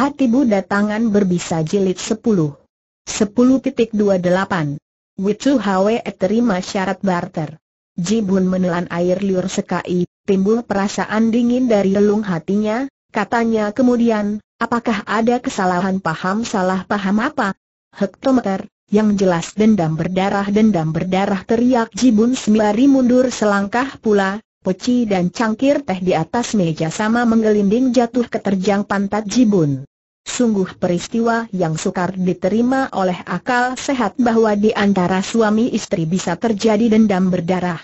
Hati Buddha tangan berbisa jilid 10. 10.28. Witu Hwe terima syarat barter. Jibun menelan air liur sekai, timbul perasaan dingin dari lelung hatinya, katanya kemudian, apakah ada kesalahan paham salah paham apa? Hektometer, yang jelas dendam berdarah dendam berdarah teriak Jibun sembari mundur selangkah pula, peci dan cangkir teh di atas meja sama menggelinding jatuh ke terjang pantat Jibun. Sungguh peristiwa yang sukar diterima oleh akal sehat bahwa di antara suami istri bisa terjadi dendam berdarah.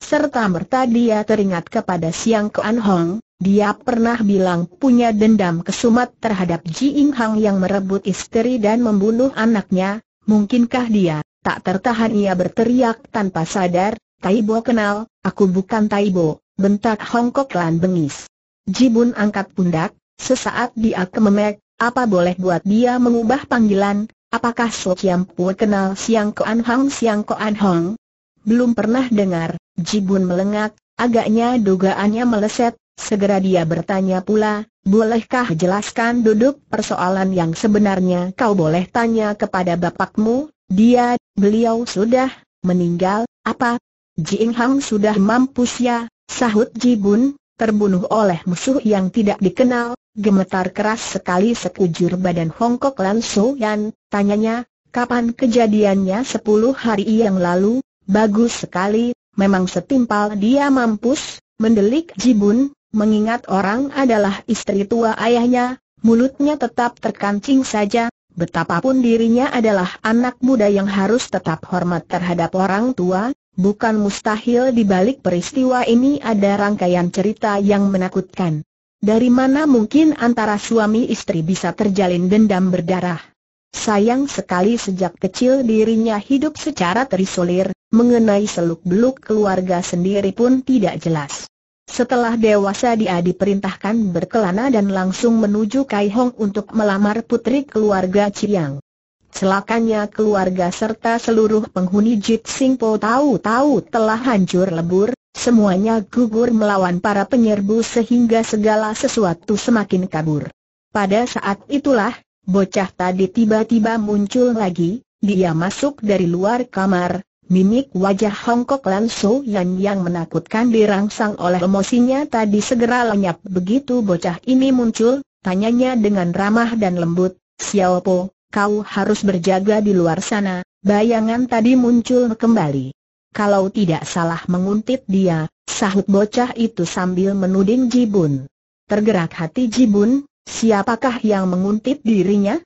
Serta merta dia teringat kepada Siang Kuan Hong, dia pernah bilang punya dendam kesumat terhadap Ji Ing Hang yang merebut istri dan membunuh anaknya, mungkinkah dia, tak tertahan ia berteriak tanpa sadar, Taibo kenal, aku bukan Taibo, bentak Hong Kok Lan bengis. Ji Bun angkat pundak, sesaat dia kememek, apa boleh buat dia mengubah panggilan? Apakah So Kiam Pu kenal Siang Koan Hong? Siang Koan Hong? Belum pernah dengar, Jibun melengak, agaknya dugaannya meleset, segera dia bertanya pula, bolehkah jelaskan duduk persoalan yang sebenarnya kau boleh tanya kepada bapakmu, dia, beliau sudah, meninggal, apa? Jing Hang sudah mampus ya, sahut Jibun, terbunuh oleh musuh yang tidak dikenal, Gemetar keras sekali sekujur badan Hongkok Lan So Yan, tanyanya, kapan kejadiannya sepuluh hari yang lalu, bagus sekali, memang setimpal dia mampus, mendelik Jibun, mengingat orang adalah istri tua ayahnya, mulutnya tetap terkancing saja, betapapun dirinya adalah anak muda yang harus tetap hormat terhadap orang tua, bukan mustahil di balik peristiwa ini ada rangkaian cerita yang menakutkan. Dari mana mungkin antara suami istri bisa terjalin dendam berdarah? Sayang sekali sejak kecil dirinya hidup secara terisolir, mengenai seluk-beluk keluarga sendiri pun tidak jelas. Setelah dewasa dia diperintahkan berkelana dan langsung menuju Kai Hong untuk melamar putri keluarga Chiang. Celakanya keluarga serta seluruh penghuni Jit Sing tahu-tahu telah hancur lebur, Semuanya gugur melawan para penyerbu sehingga segala sesuatu semakin kabur. Pada saat itulah, bocah tadi tiba-tiba muncul lagi, dia masuk dari luar kamar, mimik wajah Hongkok Lan So Yan yang menakutkan dirangsang oleh emosinya tadi segera lenyap begitu bocah ini muncul, tanyanya dengan ramah dan lembut, Xiao Po, kau harus berjaga di luar sana, bayangan tadi muncul kembali kalau tidak salah menguntit dia, sahut bocah itu sambil menuding Jibun. Tergerak hati Jibun, siapakah yang menguntit dirinya?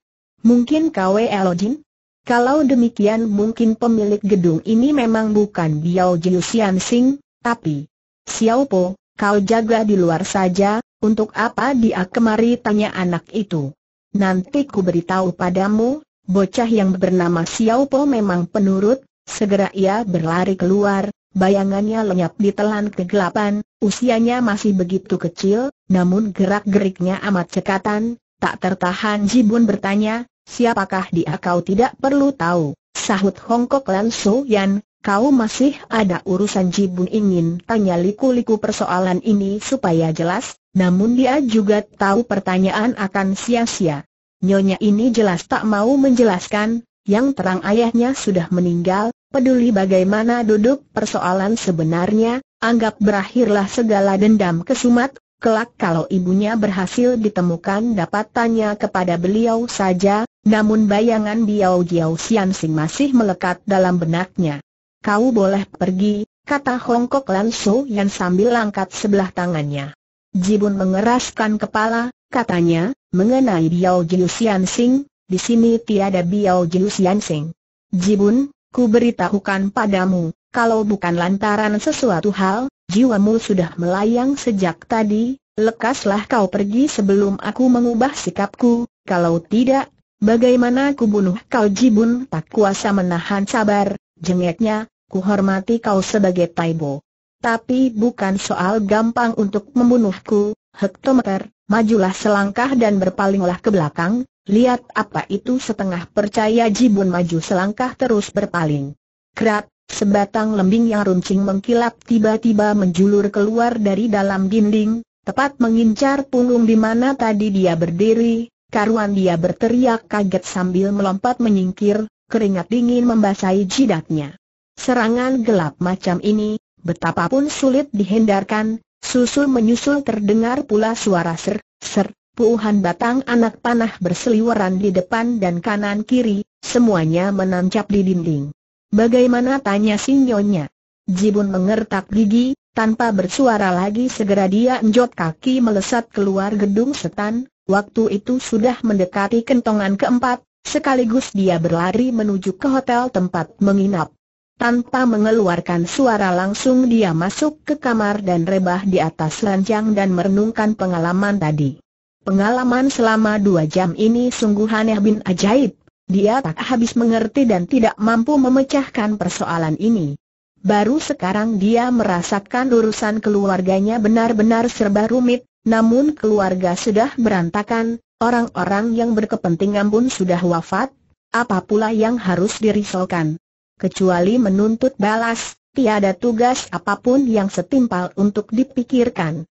Mungkin KW Elojin? Kalau demikian mungkin pemilik gedung ini memang bukan Biao Jiu Xian Sing, tapi Xiao Po, kau jaga di luar saja, untuk apa dia kemari tanya anak itu. Nanti ku beritahu padamu, bocah yang bernama Xiao Po memang penurut, Segera ia berlari keluar, bayangannya lenyap di telan kegelapan, usianya masih begitu kecil, namun gerak-geriknya amat cekatan, tak tertahan Jibun bertanya, siapakah dia kau tidak perlu tahu, sahut Hongkok Lan So Yan, kau masih ada urusan Jibun ingin tanya liku-liku persoalan ini supaya jelas, namun dia juga tahu pertanyaan akan sia-sia. Nyonya ini jelas tak mau menjelaskan, yang terang ayahnya sudah meninggal, peduli bagaimana duduk persoalan sebenarnya, anggap berakhirlah segala dendam kesumat, kelak kalau ibunya berhasil ditemukan dapat tanya kepada beliau saja, namun bayangan Biao Jiao Xian Sing masih melekat dalam benaknya. Kau boleh pergi, kata Hongkok Su yang sambil angkat sebelah tangannya. Jibun mengeraskan kepala, katanya, mengenai Biao Jiao Xian Sing, di sini tiada Biao Jius Yansing. Jibun, ku beritahukan padamu, kalau bukan lantaran sesuatu hal, jiwamu sudah melayang sejak tadi, lekaslah kau pergi sebelum aku mengubah sikapku, kalau tidak, bagaimana ku bunuh kau Jibun tak kuasa menahan sabar, jengeknya, ku hormati kau sebagai Taibo. Tapi bukan soal gampang untuk membunuhku, hektometer, majulah selangkah dan berpalinglah ke belakang, Lihat apa itu setengah percaya Jibun maju selangkah terus berpaling. Kerat, sebatang lembing yang runcing mengkilap tiba-tiba menjulur keluar dari dalam dinding, tepat mengincar punggung di mana tadi dia berdiri, karuan dia berteriak kaget sambil melompat menyingkir, keringat dingin membasahi jidatnya. Serangan gelap macam ini, betapapun sulit dihindarkan, susul menyusul terdengar pula suara ser, ser, Puuhan batang anak panah berseliweran di depan dan kanan kiri, semuanya menancap di dinding. Bagaimana tanya sinyonya? Jibun mengertak gigi, tanpa bersuara lagi segera dia enjot kaki melesat keluar gedung setan, waktu itu sudah mendekati kentongan keempat, sekaligus dia berlari menuju ke hotel tempat menginap. Tanpa mengeluarkan suara langsung dia masuk ke kamar dan rebah di atas ranjang dan merenungkan pengalaman tadi. Pengalaman selama dua jam ini sungguh aneh bin ajaib. Dia tak habis mengerti dan tidak mampu memecahkan persoalan ini. Baru sekarang dia merasakan urusan keluarganya benar-benar serba rumit, namun keluarga sudah berantakan, orang-orang yang berkepentingan pun sudah wafat, apa pula yang harus dirisaukan. Kecuali menuntut balas, tiada tugas apapun yang setimpal untuk dipikirkan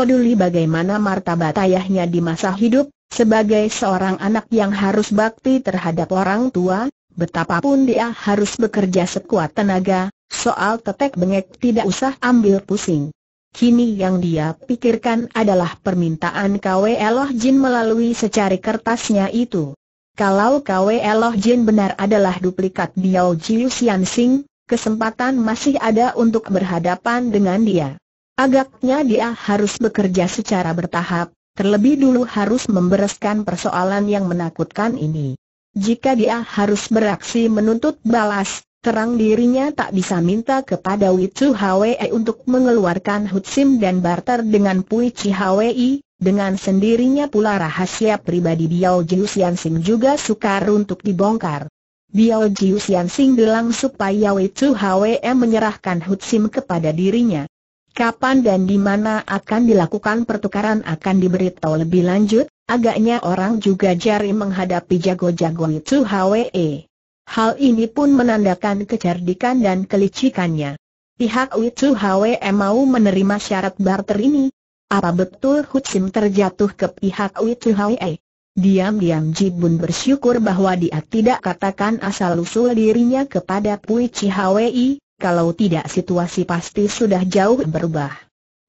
peduli bagaimana martabat ayahnya di masa hidup, sebagai seorang anak yang harus bakti terhadap orang tua, betapapun dia harus bekerja sekuat tenaga, soal tetek bengek tidak usah ambil pusing. Kini yang dia pikirkan adalah permintaan KW Eloh Jin melalui secari kertasnya itu. Kalau KW Eloh Jin benar adalah duplikat Biao Jiu Xian Sing, kesempatan masih ada untuk berhadapan dengan dia. Agaknya dia harus bekerja secara bertahap, terlebih dulu harus membereskan persoalan yang menakutkan ini. Jika dia harus beraksi menuntut balas, terang dirinya tak bisa minta kepada Witsu Hwee untuk mengeluarkan Hutsim dan barter dengan Pui Chi Hwee, dengan sendirinya pula rahasia pribadi Biao Jiu Xian Sing juga sukar untuk dibongkar. Biao Jiu Xian Sing bilang supaya Witsu Hwee menyerahkan Hutsim kepada dirinya. Kapan dan di mana akan dilakukan pertukaran akan diberitahu lebih lanjut, agaknya orang juga jari menghadapi jago-jago itu HWE. Hal ini pun menandakan kecerdikan dan kelicikannya. Pihak Witsu HWE mau menerima syarat barter ini. Apa betul Hutsim terjatuh ke pihak Witsu HWE? Diam-diam Jibun bersyukur bahwa dia tidak katakan asal-usul dirinya kepada Pui Chi kalau tidak situasi pasti sudah jauh berubah.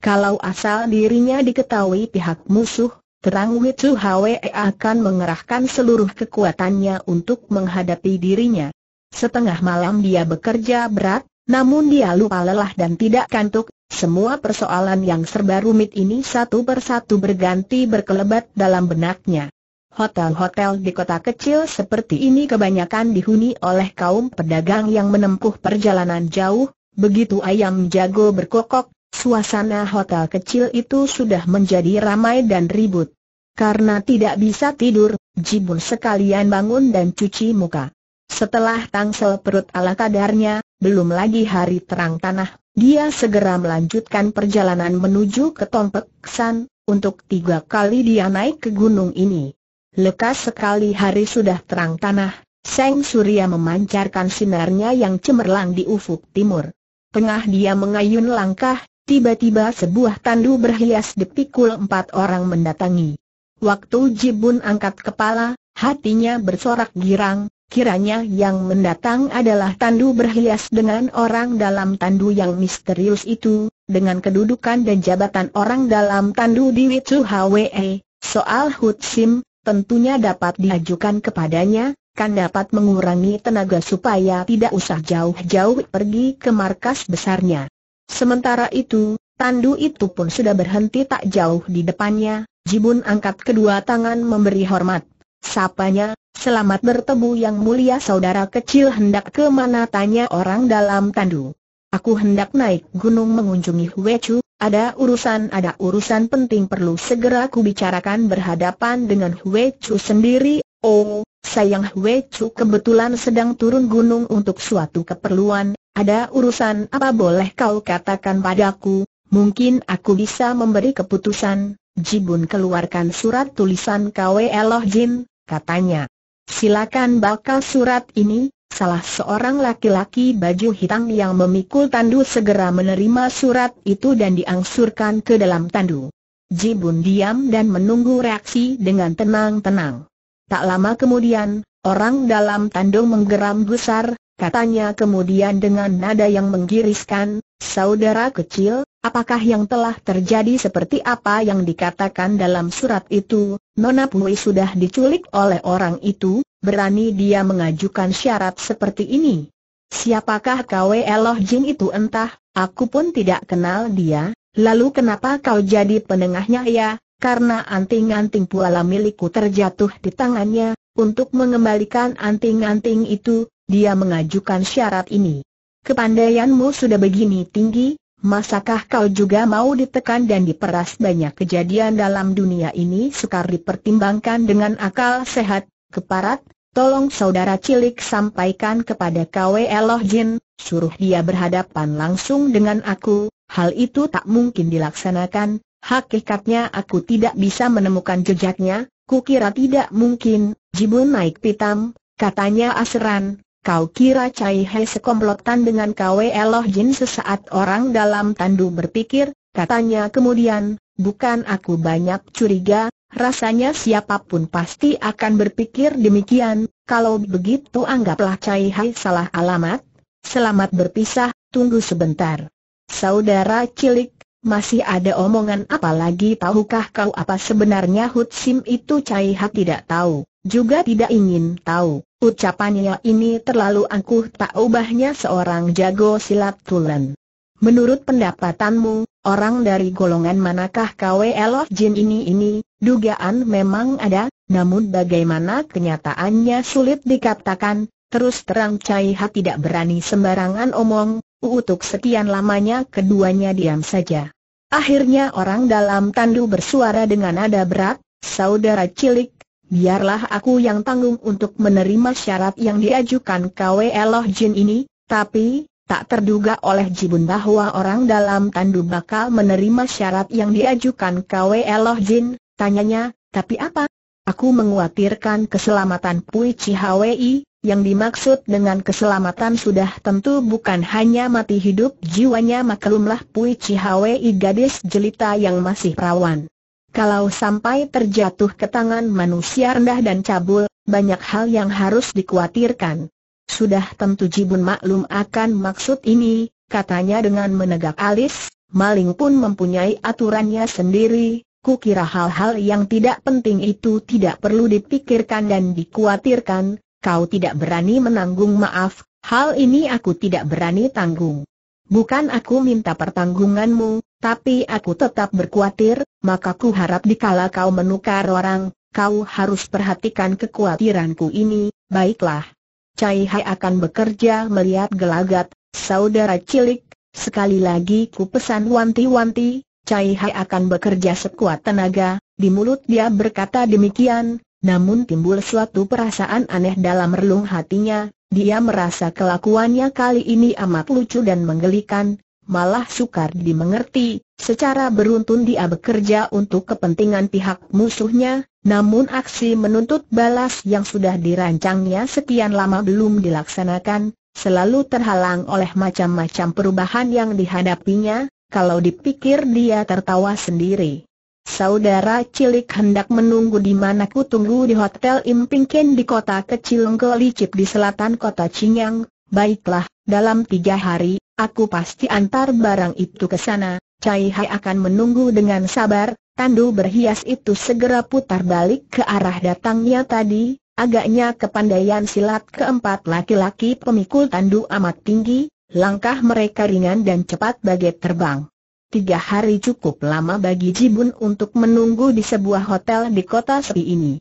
Kalau asal dirinya diketahui pihak musuh, terang Witsu Hwe akan mengerahkan seluruh kekuatannya untuk menghadapi dirinya. Setengah malam dia bekerja berat, namun dia lupa lelah dan tidak kantuk, semua persoalan yang serba rumit ini satu persatu berganti berkelebat dalam benaknya. Hotel-hotel di kota kecil seperti ini kebanyakan dihuni oleh kaum pedagang yang menempuh perjalanan jauh, begitu ayam jago berkokok, suasana hotel kecil itu sudah menjadi ramai dan ribut. Karena tidak bisa tidur, Jibun sekalian bangun dan cuci muka. Setelah tangsel perut ala kadarnya, belum lagi hari terang tanah, dia segera melanjutkan perjalanan menuju ke Tompeksan, untuk tiga kali dia naik ke gunung ini. Lekas sekali hari sudah terang tanah, Seng Surya memancarkan sinarnya yang cemerlang di ufuk timur. Tengah dia mengayun langkah, tiba-tiba sebuah tandu berhias dipikul empat orang mendatangi. Waktu Jibun angkat kepala, hatinya bersorak girang, kiranya yang mendatang adalah tandu berhias dengan orang dalam tandu yang misterius itu, dengan kedudukan dan jabatan orang dalam tandu di Witu Hwe, soal hutsim tentunya dapat diajukan kepadanya, kan dapat mengurangi tenaga supaya tidak usah jauh-jauh pergi ke markas besarnya. Sementara itu, tandu itu pun sudah berhenti tak jauh di depannya, Jibun angkat kedua tangan memberi hormat. Sapanya, selamat bertemu yang mulia saudara kecil hendak ke mana tanya orang dalam tandu. Aku hendak naik gunung mengunjungi Huechu, ada urusan ada urusan penting perlu segera ku bicarakan berhadapan dengan Hwe Chu sendiri. Oh, sayang Hwe Chu kebetulan sedang turun gunung untuk suatu keperluan. Ada urusan apa boleh kau katakan padaku? Mungkin aku bisa memberi keputusan. Jibun keluarkan surat tulisan KW Eloh Jin, katanya. Silakan bakal surat ini, Salah seorang laki-laki baju hitam yang memikul tandu segera menerima surat itu dan diangsurkan ke dalam tandu. Ji Bun diam dan menunggu reaksi dengan tenang-tenang. Tak lama kemudian, orang dalam tandu menggeram gusar, katanya kemudian dengan nada yang menggiriskan, Saudara kecil, Apakah yang telah terjadi seperti apa yang dikatakan dalam surat itu, Nona Pui sudah diculik oleh orang itu, berani dia mengajukan syarat seperti ini. Siapakah Kwe Eloh Jin itu entah, aku pun tidak kenal dia, lalu kenapa kau jadi penengahnya ya, karena anting-anting puala milikku terjatuh di tangannya, untuk mengembalikan anting-anting itu, dia mengajukan syarat ini. Kepandaianmu sudah begini tinggi, Masakah kau juga mau ditekan dan diperas banyak kejadian dalam dunia ini sukar dipertimbangkan dengan akal sehat, keparat, tolong saudara cilik sampaikan kepada KW Eloh Jin, suruh dia berhadapan langsung dengan aku, hal itu tak mungkin dilaksanakan, hakikatnya aku tidak bisa menemukan jejaknya, kukira tidak mungkin, Jibun naik pitam, katanya Asran, Kau kira Cai He sekomplotan dengan Kwe Eloh Jin sesaat orang dalam tandu berpikir, katanya kemudian, bukan aku banyak curiga, rasanya siapapun pasti akan berpikir demikian, kalau begitu anggaplah Cai He salah alamat, selamat berpisah, tunggu sebentar. Saudara cilik, masih ada omongan apa lagi tahukah kau apa sebenarnya Hut Sim itu Cai Ha tidak tahu. Juga tidak ingin tahu, ucapannya ini terlalu angkuh tak ubahnya seorang jago silat tulen. Menurut pendapatanmu, orang dari golongan manakah of Jin ini ini, dugaan memang ada, namun bagaimana kenyataannya sulit dikatakan, terus terang Cai Ha tidak berani sembarangan omong, untuk sekian lamanya keduanya diam saja. Akhirnya orang dalam tandu bersuara dengan nada berat, saudara cilik, biarlah aku yang tanggung untuk menerima syarat yang diajukan kwe Eloh Jin ini, tapi, tak terduga oleh Jibun bahwa orang dalam tandu bakal menerima syarat yang diajukan kwe Eloh Jin, tanyanya, tapi apa? Aku menguatirkan keselamatan Pui cihawi, yang dimaksud dengan keselamatan sudah tentu bukan hanya mati hidup jiwanya maklumlah Pui cihawi gadis jelita yang masih rawan. Kalau sampai terjatuh ke tangan manusia rendah dan cabul, banyak hal yang harus dikhawatirkan. Sudah tentu Jibun maklum akan maksud ini, katanya dengan menegak alis, maling pun mempunyai aturannya sendiri, kukira hal-hal yang tidak penting itu tidak perlu dipikirkan dan dikhawatirkan, kau tidak berani menanggung maaf, hal ini aku tidak berani tanggung. Bukan aku minta pertanggunganmu, tapi aku tetap berkuatir, maka ku harap dikala kau menukar orang, kau harus perhatikan kekuatiranku ini, baiklah. Cai Hai akan bekerja melihat gelagat, saudara cilik, sekali lagi ku pesan wanti-wanti, Cai Hai akan bekerja sekuat tenaga, di mulut dia berkata demikian, namun timbul suatu perasaan aneh dalam relung hatinya, dia merasa kelakuannya kali ini amat lucu dan menggelikan, malah sukar dimengerti, secara beruntun dia bekerja untuk kepentingan pihak musuhnya, namun aksi menuntut balas yang sudah dirancangnya sekian lama belum dilaksanakan, selalu terhalang oleh macam-macam perubahan yang dihadapinya, kalau dipikir dia tertawa sendiri. Saudara cilik hendak menunggu di mana ku tunggu di Hotel Impingken di kota kecil Ngelicip di selatan kota Cinyang, baiklah, dalam tiga hari, Aku pasti antar barang itu ke sana, Cai Hai akan menunggu dengan sabar, tandu berhias itu segera putar balik ke arah datangnya tadi, agaknya kepandaian silat keempat laki-laki pemikul tandu amat tinggi, langkah mereka ringan dan cepat bagai terbang. Tiga hari cukup lama bagi Jibun untuk menunggu di sebuah hotel di kota sepi ini.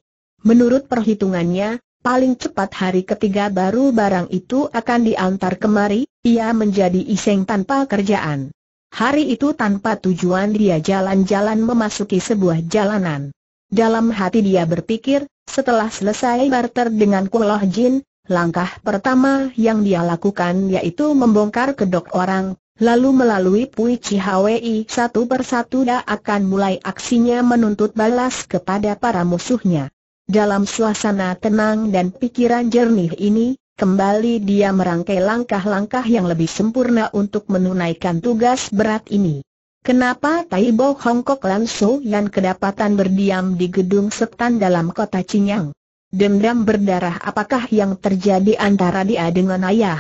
Menurut perhitungannya, Paling cepat hari ketiga baru barang itu akan diantar kemari, ia menjadi iseng tanpa kerjaan. Hari itu tanpa tujuan dia jalan-jalan memasuki sebuah jalanan. Dalam hati dia berpikir, setelah selesai barter dengan Kuloh Jin, langkah pertama yang dia lakukan yaitu membongkar kedok orang, lalu melalui Pui Cihawi, satu persatu dia akan mulai aksinya menuntut balas kepada para musuhnya. Dalam suasana tenang dan pikiran jernih ini, kembali dia merangkai langkah-langkah yang lebih sempurna untuk menunaikan tugas berat ini. Kenapa Tai Bo Hongkok Lan So Yan kedapatan berdiam di gedung setan dalam kota Cinyang? Dendam berdarah apakah yang terjadi antara dia dengan ayah?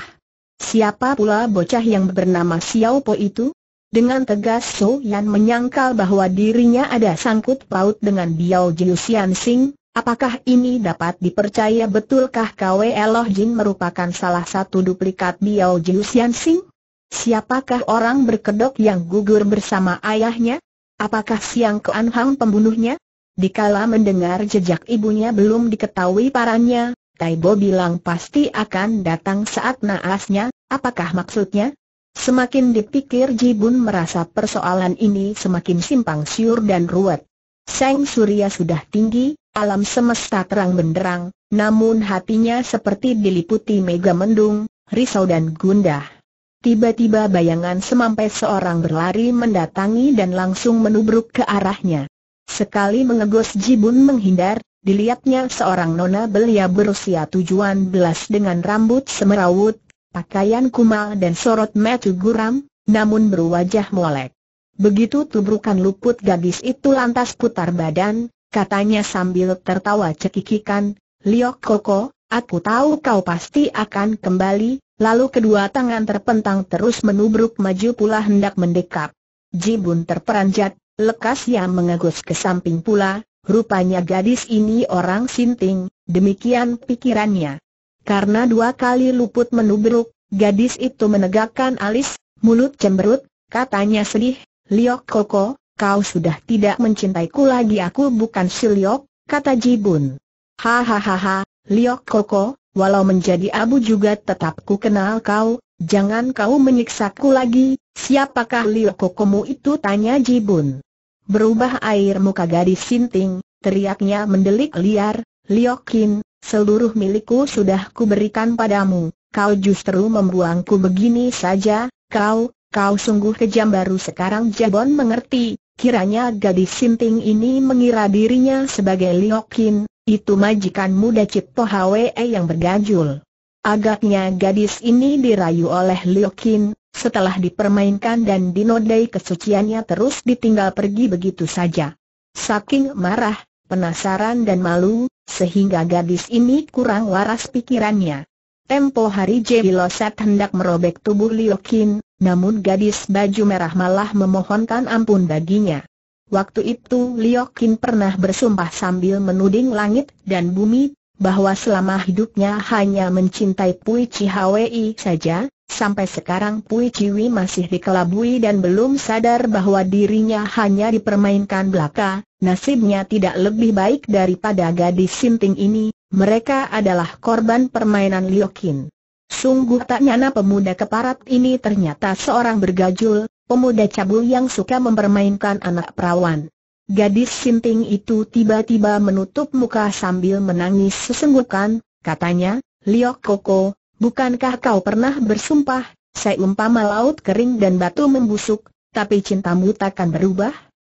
Siapa pula bocah yang bernama Xiao Po itu? Dengan tegas So Yan menyangkal bahwa dirinya ada sangkut paut dengan Biao Xian Sing, Apakah ini dapat dipercaya betulkah Kwe Eloh Jin merupakan salah satu duplikat Biao Jiu Xian Sing? Siapakah orang berkedok yang gugur bersama ayahnya? Apakah Siang Kuan Hang pembunuhnya? Dikala mendengar jejak ibunya belum diketahui parannya, Tai Bo bilang pasti akan datang saat naasnya, apakah maksudnya? Semakin dipikir Jibun merasa persoalan ini semakin simpang siur dan ruwet. Seng Surya sudah tinggi, alam semesta terang benderang, namun hatinya seperti diliputi mega mendung, risau dan gundah. Tiba-tiba bayangan semampai seorang berlari mendatangi dan langsung menubruk ke arahnya. Sekali mengegos Jibun menghindar, dilihatnya seorang nona belia berusia tujuan belas dengan rambut semerawut, pakaian kumal dan sorot metu guram, namun berwajah molek. Begitu tubrukan luput gadis itu lantas putar badan, katanya sambil tertawa cekikikan, Liok Koko, aku tahu kau pasti akan kembali, lalu kedua tangan terpentang terus menubruk maju pula hendak mendekap. Jibun terperanjat, lekas ia mengegus ke samping pula, rupanya gadis ini orang sinting, demikian pikirannya. Karena dua kali luput menubruk, gadis itu menegakkan alis, mulut cemberut, katanya sedih, Liok Koko, kau sudah tidak mencintaiku lagi aku bukan si Liok, kata Jibun. Hahaha, Liok Koko, walau menjadi abu juga tetap ku kenal kau, jangan kau menyiksaku lagi, siapakah Liok Kokomu itu tanya Jibun. Berubah air muka gadis sinting, teriaknya mendelik liar, Liokin, seluruh milikku sudah kuberikan padamu, kau justru membuangku begini saja, kau, Kau sungguh kejam baru sekarang Jabon mengerti, kiranya gadis sinting ini mengira dirinya sebagai Liokin, itu majikan muda Cipto Hwe yang bergajul. Agaknya gadis ini dirayu oleh Liokin, setelah dipermainkan dan dinodai kesuciannya terus ditinggal pergi begitu saja. Saking marah, penasaran dan malu, sehingga gadis ini kurang waras pikirannya. Tempo hari Jebiloset hendak merobek tubuh Liokin, namun gadis baju merah malah memohonkan ampun baginya. Waktu itu Liokin pernah bersumpah sambil menuding langit dan bumi, bahwa selama hidupnya hanya mencintai Pui Chihwei saja, sampai sekarang Pui Chiwi masih dikelabui dan belum sadar bahwa dirinya hanya dipermainkan belaka, nasibnya tidak lebih baik daripada gadis sinting ini, mereka adalah korban permainan Liokin. Sungguh tak nyana pemuda keparat ini ternyata seorang bergajul, pemuda cabul yang suka mempermainkan anak perawan. Gadis sinting itu tiba-tiba menutup muka sambil menangis sesenggukan, katanya, Liok Koko, bukankah kau pernah bersumpah, seumpama laut kering dan batu membusuk, tapi cintamu takkan berubah?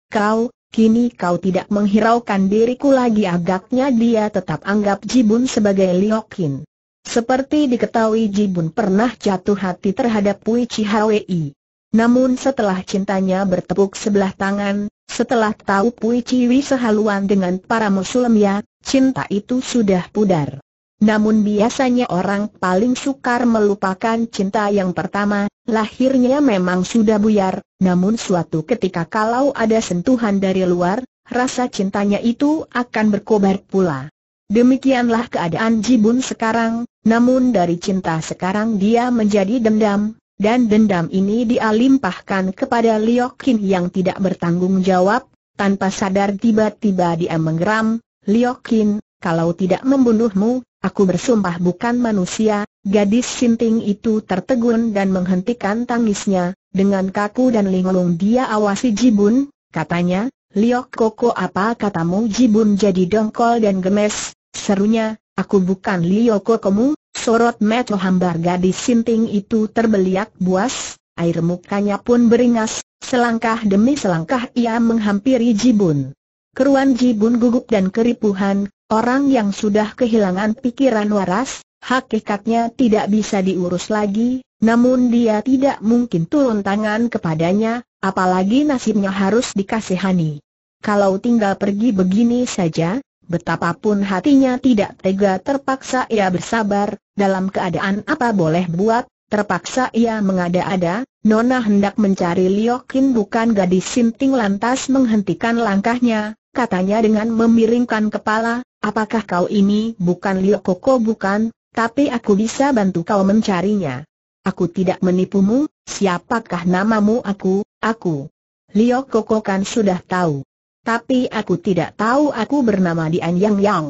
Kau, kini kau tidak menghiraukan diriku lagi agaknya dia tetap anggap Jibun sebagai Liokin. Seperti diketahui Jibun pernah jatuh hati terhadap Pui Chihawi. Namun setelah cintanya bertepuk sebelah tangan, setelah tahu Pui Chiwi sehaluan dengan para Muslim ya, cinta itu sudah pudar. Namun biasanya orang paling sukar melupakan cinta yang pertama, lahirnya memang sudah buyar, namun suatu ketika kalau ada sentuhan dari luar, rasa cintanya itu akan berkobar pula. Demikianlah keadaan Jibun sekarang, namun dari cinta sekarang dia menjadi dendam, dan dendam ini dialimpahkan kepada Liokin yang tidak bertanggung jawab, tanpa sadar tiba-tiba dia menggeram, Liokin, kalau tidak membunuhmu, aku bersumpah bukan manusia, gadis sinting itu tertegun dan menghentikan tangisnya, dengan kaku dan linglung dia awasi Jibun, katanya, Liok Koko apa katamu Jibun jadi dongkol dan gemes, Serunya, aku bukan Lioko kamu, sorot mata hambar gadis sinting itu terbeliak buas, air mukanya pun beringas, selangkah demi selangkah ia menghampiri Jibun. Keruan Jibun gugup dan keripuhan, orang yang sudah kehilangan pikiran waras, hakikatnya tidak bisa diurus lagi, namun dia tidak mungkin turun tangan kepadanya, apalagi nasibnya harus dikasihani. Kalau tinggal pergi begini saja, betapapun hatinya tidak tega terpaksa ia bersabar, dalam keadaan apa boleh buat, terpaksa ia mengada-ada, Nona hendak mencari Liokin bukan gadis Sinting lantas menghentikan langkahnya, katanya dengan memiringkan kepala, apakah kau ini bukan Liokoko bukan, tapi aku bisa bantu kau mencarinya. Aku tidak menipumu, siapakah namamu aku, aku. Liokoko kan sudah tahu. Tapi aku tidak tahu aku bernama Dian Yang Yang.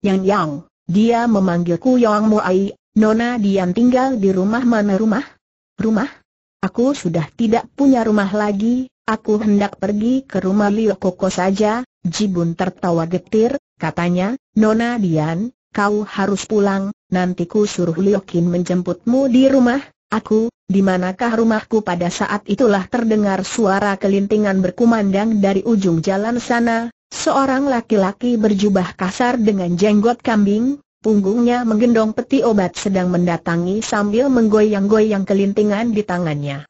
Yang Yang, dia memanggilku Yang Ai. Nona Dian tinggal di rumah mana rumah? Rumah? Aku sudah tidak punya rumah lagi, aku hendak pergi ke rumah Lio Koko saja, Jibun tertawa getir, katanya, Nona Dian, kau harus pulang, nanti ku suruh Liokin menjemputmu di rumah, aku, di manakah rumahku pada saat itulah terdengar suara kelintingan berkumandang dari ujung jalan sana, seorang laki-laki berjubah kasar dengan jenggot kambing, punggungnya menggendong peti obat sedang mendatangi sambil menggoyang-goyang kelintingan di tangannya.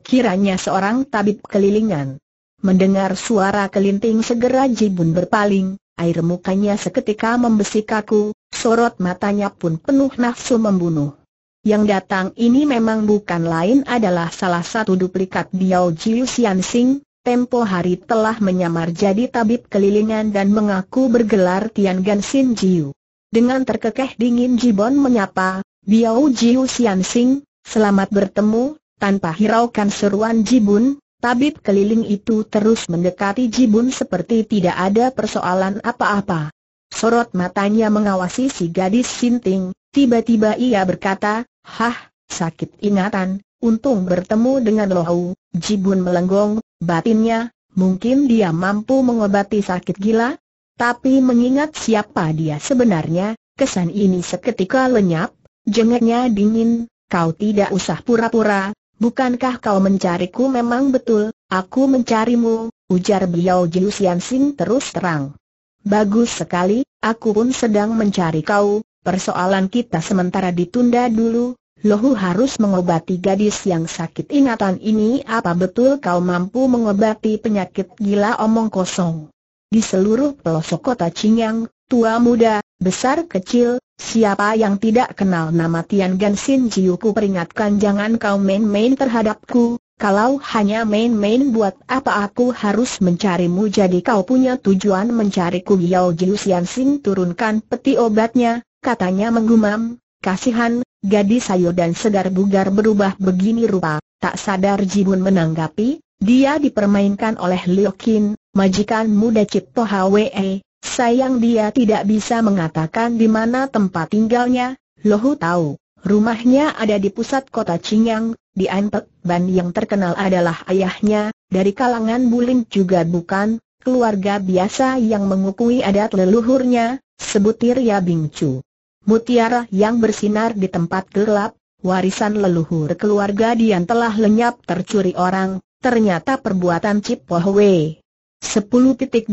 Kiranya seorang tabib kelilingan. Mendengar suara kelinting segera Jibun berpaling, air mukanya seketika membesi kaku, sorot matanya pun penuh nafsu membunuh. Yang datang ini memang bukan lain adalah salah satu duplikat Biao Jiu Xian Sing, tempo hari telah menyamar jadi tabib kelilingan dan mengaku bergelar Tian Gan Sin Jiu. Dengan terkekeh dingin Jibon menyapa, Biao Jiu Xian Sing, selamat bertemu, tanpa hiraukan seruan Jibun, Tabib keliling itu terus mendekati Jibun seperti tidak ada persoalan apa-apa. Sorot matanya mengawasi si gadis sinting, tiba-tiba ia berkata, Hah, sakit ingatan, untung bertemu dengan Lohau, Jibun melenggong, batinnya, mungkin dia mampu mengobati sakit gila? Tapi mengingat siapa dia sebenarnya, kesan ini seketika lenyap, jengeknya dingin, kau tidak usah pura-pura, bukankah kau mencariku memang betul, aku mencarimu, ujar beliau Jiu Sing terus terang. Bagus sekali, aku pun sedang mencari kau, Persoalan kita sementara ditunda dulu, Lohu harus mengobati gadis yang sakit ingatan ini apa betul kau mampu mengobati penyakit gila omong kosong. Di seluruh pelosok kota Cingyang, tua muda, besar kecil, siapa yang tidak kenal nama Tian Gan Sin peringatkan jangan kau main-main terhadapku, kalau hanya main-main buat apa aku harus mencarimu jadi kau punya tujuan mencariku Yao Jiu Sian Sing turunkan peti obatnya, katanya menggumam, kasihan, gadis sayur dan segar bugar berubah begini rupa, tak sadar Jibun menanggapi, dia dipermainkan oleh Liokin, majikan muda Cipto Hwe, sayang dia tidak bisa mengatakan di mana tempat tinggalnya, Lohu tahu. Rumahnya ada di pusat kota Qingyang, di Antep. Ban yang terkenal adalah ayahnya, dari kalangan Bulim juga bukan, keluarga biasa yang mengukui adat leluhurnya, sebutir Ya Bingcu mutiara yang bersinar di tempat gelap, warisan leluhur keluarga Dian telah lenyap tercuri orang, ternyata perbuatan Chip Pohwe. 10.29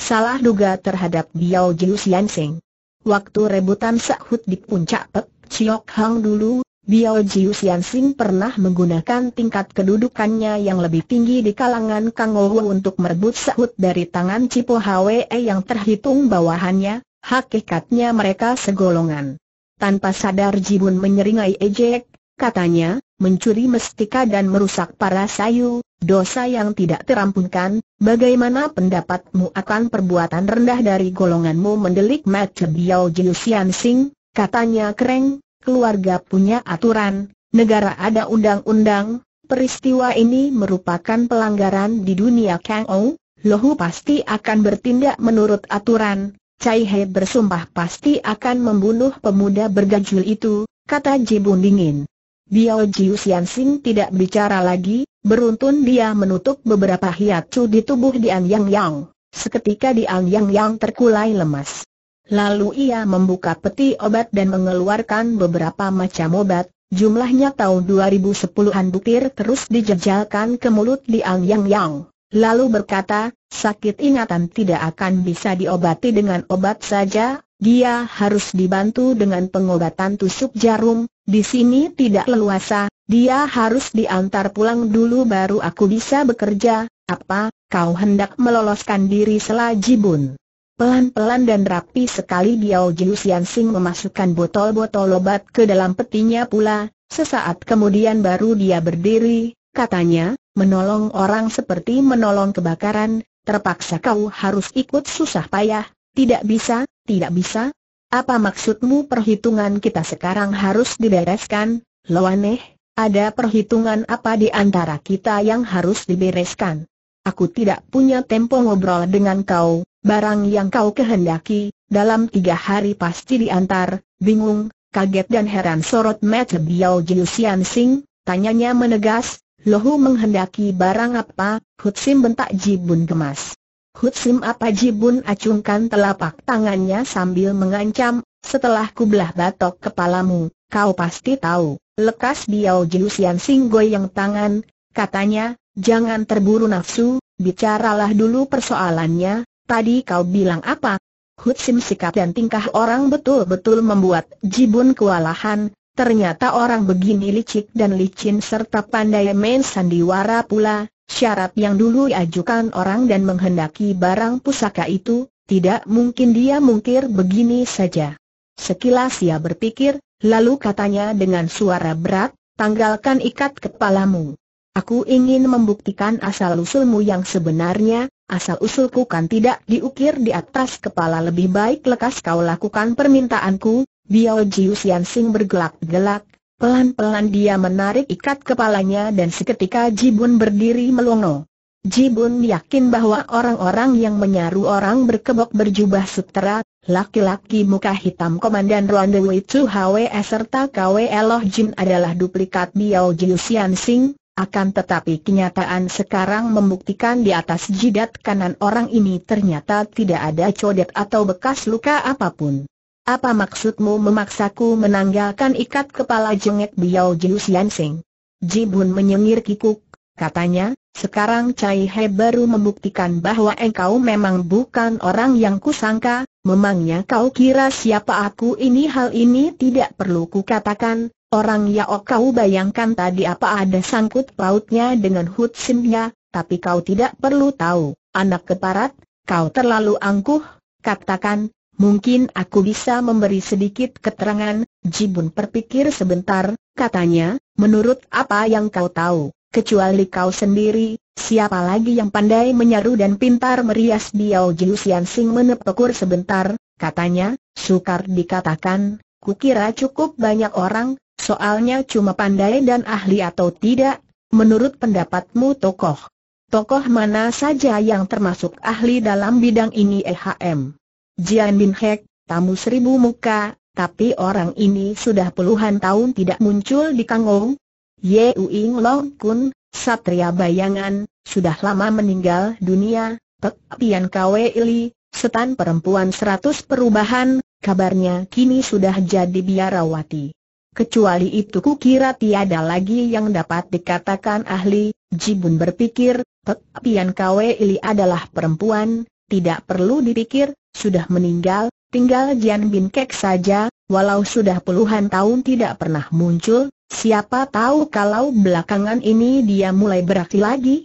Salah duga terhadap Biao Jiu Waktu rebutan sahut di puncak Pek Chiok Hang dulu, Biao Jiu pernah menggunakan tingkat kedudukannya yang lebih tinggi di kalangan Kang Ou untuk merebut sahut dari tangan Cipo Hwe yang terhitung bawahannya, hakikatnya mereka segolongan. Tanpa sadar Jibun menyeringai ejek, katanya, mencuri mestika dan merusak para sayu, dosa yang tidak terampunkan, bagaimana pendapatmu akan perbuatan rendah dari golonganmu mendelik Mat Biao Sian Sing, katanya kereng, keluarga punya aturan, negara ada undang-undang, peristiwa ini merupakan pelanggaran di dunia Kang Ou, Lohu pasti akan bertindak menurut aturan, Cai He bersumpah pasti akan membunuh pemuda bergajul itu, kata Jibun dingin. Biao Jiu Xian Xing tidak bicara lagi, beruntun dia menutup beberapa hiatus di tubuh Dian Yang Yang. Seketika Dian Yang Yang terkulai lemas. Lalu ia membuka peti obat dan mengeluarkan beberapa macam obat, jumlahnya tahun 2010-an butir terus dijejalkan ke mulut Dian Yang Yang lalu berkata, sakit ingatan tidak akan bisa diobati dengan obat saja, dia harus dibantu dengan pengobatan tusuk jarum, di sini tidak leluasa, dia harus diantar pulang dulu baru aku bisa bekerja, apa, kau hendak meloloskan diri selajibun. Pelan-pelan dan rapi sekali Biao Jiu Sian Sing memasukkan botol-botol obat ke dalam petinya pula, sesaat kemudian baru dia berdiri, katanya, menolong orang seperti menolong kebakaran, terpaksa kau harus ikut susah payah, tidak bisa, tidak bisa. Apa maksudmu perhitungan kita sekarang harus dibereskan, Loaneh? Ada perhitungan apa di antara kita yang harus dibereskan? Aku tidak punya tempo ngobrol dengan kau, barang yang kau kehendaki, dalam tiga hari pasti diantar, bingung, kaget dan heran sorot Mat Biao Jiu Sing, tanyanya menegas, Lohu menghendaki barang apa, Hutsim bentak Jibun gemas. Hutsim apa Jibun acungkan telapak tangannya sambil mengancam, setelah kublah batok kepalamu, kau pasti tahu, lekas Biao Jiusian Singgoi yang tangan, katanya, jangan terburu nafsu, bicaralah dulu persoalannya, tadi kau bilang apa? Hutsim sikap dan tingkah orang betul-betul membuat Jibun kewalahan, Ternyata orang begini licik dan licin serta pandai main sandiwara pula, syarat yang dulu diajukan orang dan menghendaki barang pusaka itu, tidak mungkin dia mungkir begini saja. Sekilas ia berpikir, lalu katanya dengan suara berat, tanggalkan ikat kepalamu. Aku ingin membuktikan asal-usulmu yang sebenarnya, asal-usulku kan tidak diukir di atas kepala lebih baik lekas kau lakukan permintaanku, Biao Jiu Sing bergelak-gelak, pelan-pelan dia menarik ikat kepalanya dan seketika Jibun berdiri melongo. Jibun yakin bahwa orang-orang yang menyaru orang berkebok berjubah sutera, laki-laki muka hitam Komandan Ronde Wei Chu Hwe serta Kwe Eloh Jin adalah duplikat Biao Jiu Sing, akan tetapi kenyataan sekarang membuktikan di atas jidat kanan orang ini ternyata tidak ada codet atau bekas luka apapun. Apa maksudmu memaksaku menanggalkan ikat kepala jengek Biao Jiu Sing? Jibun menyengir kikuk, katanya, sekarang Cai He baru membuktikan bahwa engkau memang bukan orang yang kusangka, memangnya kau kira siapa aku ini hal ini tidak perlu kukatakan, orang Yao kau bayangkan tadi apa ada sangkut pautnya dengan Hut Simnya, tapi kau tidak perlu tahu, anak keparat, kau terlalu angkuh, katakan, Mungkin aku bisa memberi sedikit keterangan, Jibun berpikir sebentar, katanya, menurut apa yang kau tahu, kecuali kau sendiri, siapa lagi yang pandai menyaru dan pintar merias Biao Jiu Xian Sing menepukur sebentar, katanya, sukar dikatakan, kukira cukup banyak orang, soalnya cuma pandai dan ahli atau tidak, menurut pendapatmu tokoh. Tokoh mana saja yang termasuk ahli dalam bidang ini EHM? Jian Bin Hek, tamu seribu muka, tapi orang ini sudah puluhan tahun tidak muncul di Kangong. Ye Uing Long Kun, Satria Bayangan, sudah lama meninggal dunia, Pek Pian Kwe Ili, setan perempuan seratus perubahan, kabarnya kini sudah jadi biarawati. Kecuali itu kukira tiada lagi yang dapat dikatakan ahli, Jibun berpikir, Pek Pian Kwe Ili adalah perempuan, tidak perlu dipikir, sudah meninggal, tinggal Jian Bin Kek saja, walau sudah puluhan tahun tidak pernah muncul, siapa tahu kalau belakangan ini dia mulai beraksi lagi?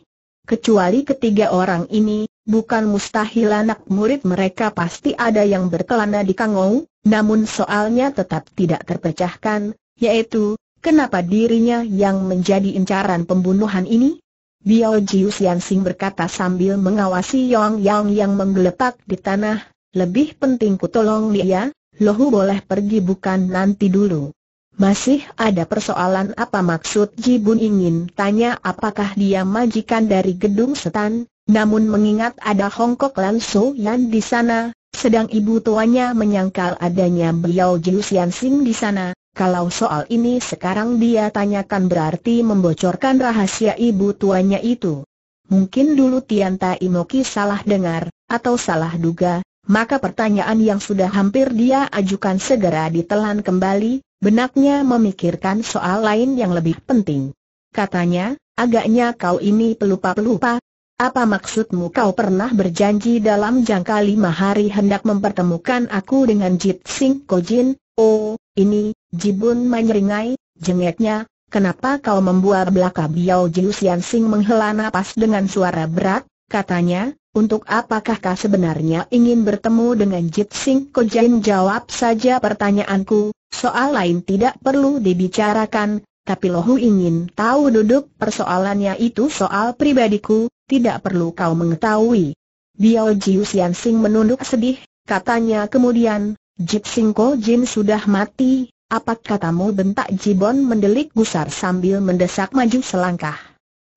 Kecuali ketiga orang ini, bukan mustahil anak murid mereka pasti ada yang berkelana di Kangou, namun soalnya tetap tidak terpecahkan, yaitu, kenapa dirinya yang menjadi incaran pembunuhan ini? Biao Jiu Sing berkata sambil mengawasi Yong Yong yang menggeletak di tanah, lebih penting ku tolong dia, Lohu boleh pergi bukan nanti dulu. Masih ada persoalan apa maksud Ji Bun ingin tanya apakah dia majikan dari gedung setan, namun mengingat ada Hongkok So yang di sana, sedang ibu tuanya menyangkal adanya Biao Jiu Sing di sana, kalau soal ini sekarang dia tanyakan berarti membocorkan rahasia ibu tuanya itu. Mungkin dulu Tianta Imoki salah dengar, atau salah duga, maka pertanyaan yang sudah hampir dia ajukan segera ditelan kembali, benaknya memikirkan soal lain yang lebih penting. Katanya, agaknya kau ini pelupa-pelupa. Apa maksudmu kau pernah berjanji dalam jangka lima hari hendak mempertemukan aku dengan Jit Sing Kojin? Oh, ini, Jibun menyeringai, jengeknya, kenapa kau membuat belaka Biao Jiu Sing menghela napas dengan suara berat, katanya, untuk apakah kau sebenarnya ingin bertemu dengan Jit Sing Kojain jawab saja pertanyaanku, soal lain tidak perlu dibicarakan, tapi lohu ingin tahu duduk persoalannya itu soal pribadiku, tidak perlu kau mengetahui. Biao Jiu Sing menunduk sedih, katanya kemudian, Jip Sing Ko Jin sudah mati, apa katamu bentak Jibon mendelik gusar sambil mendesak maju selangkah.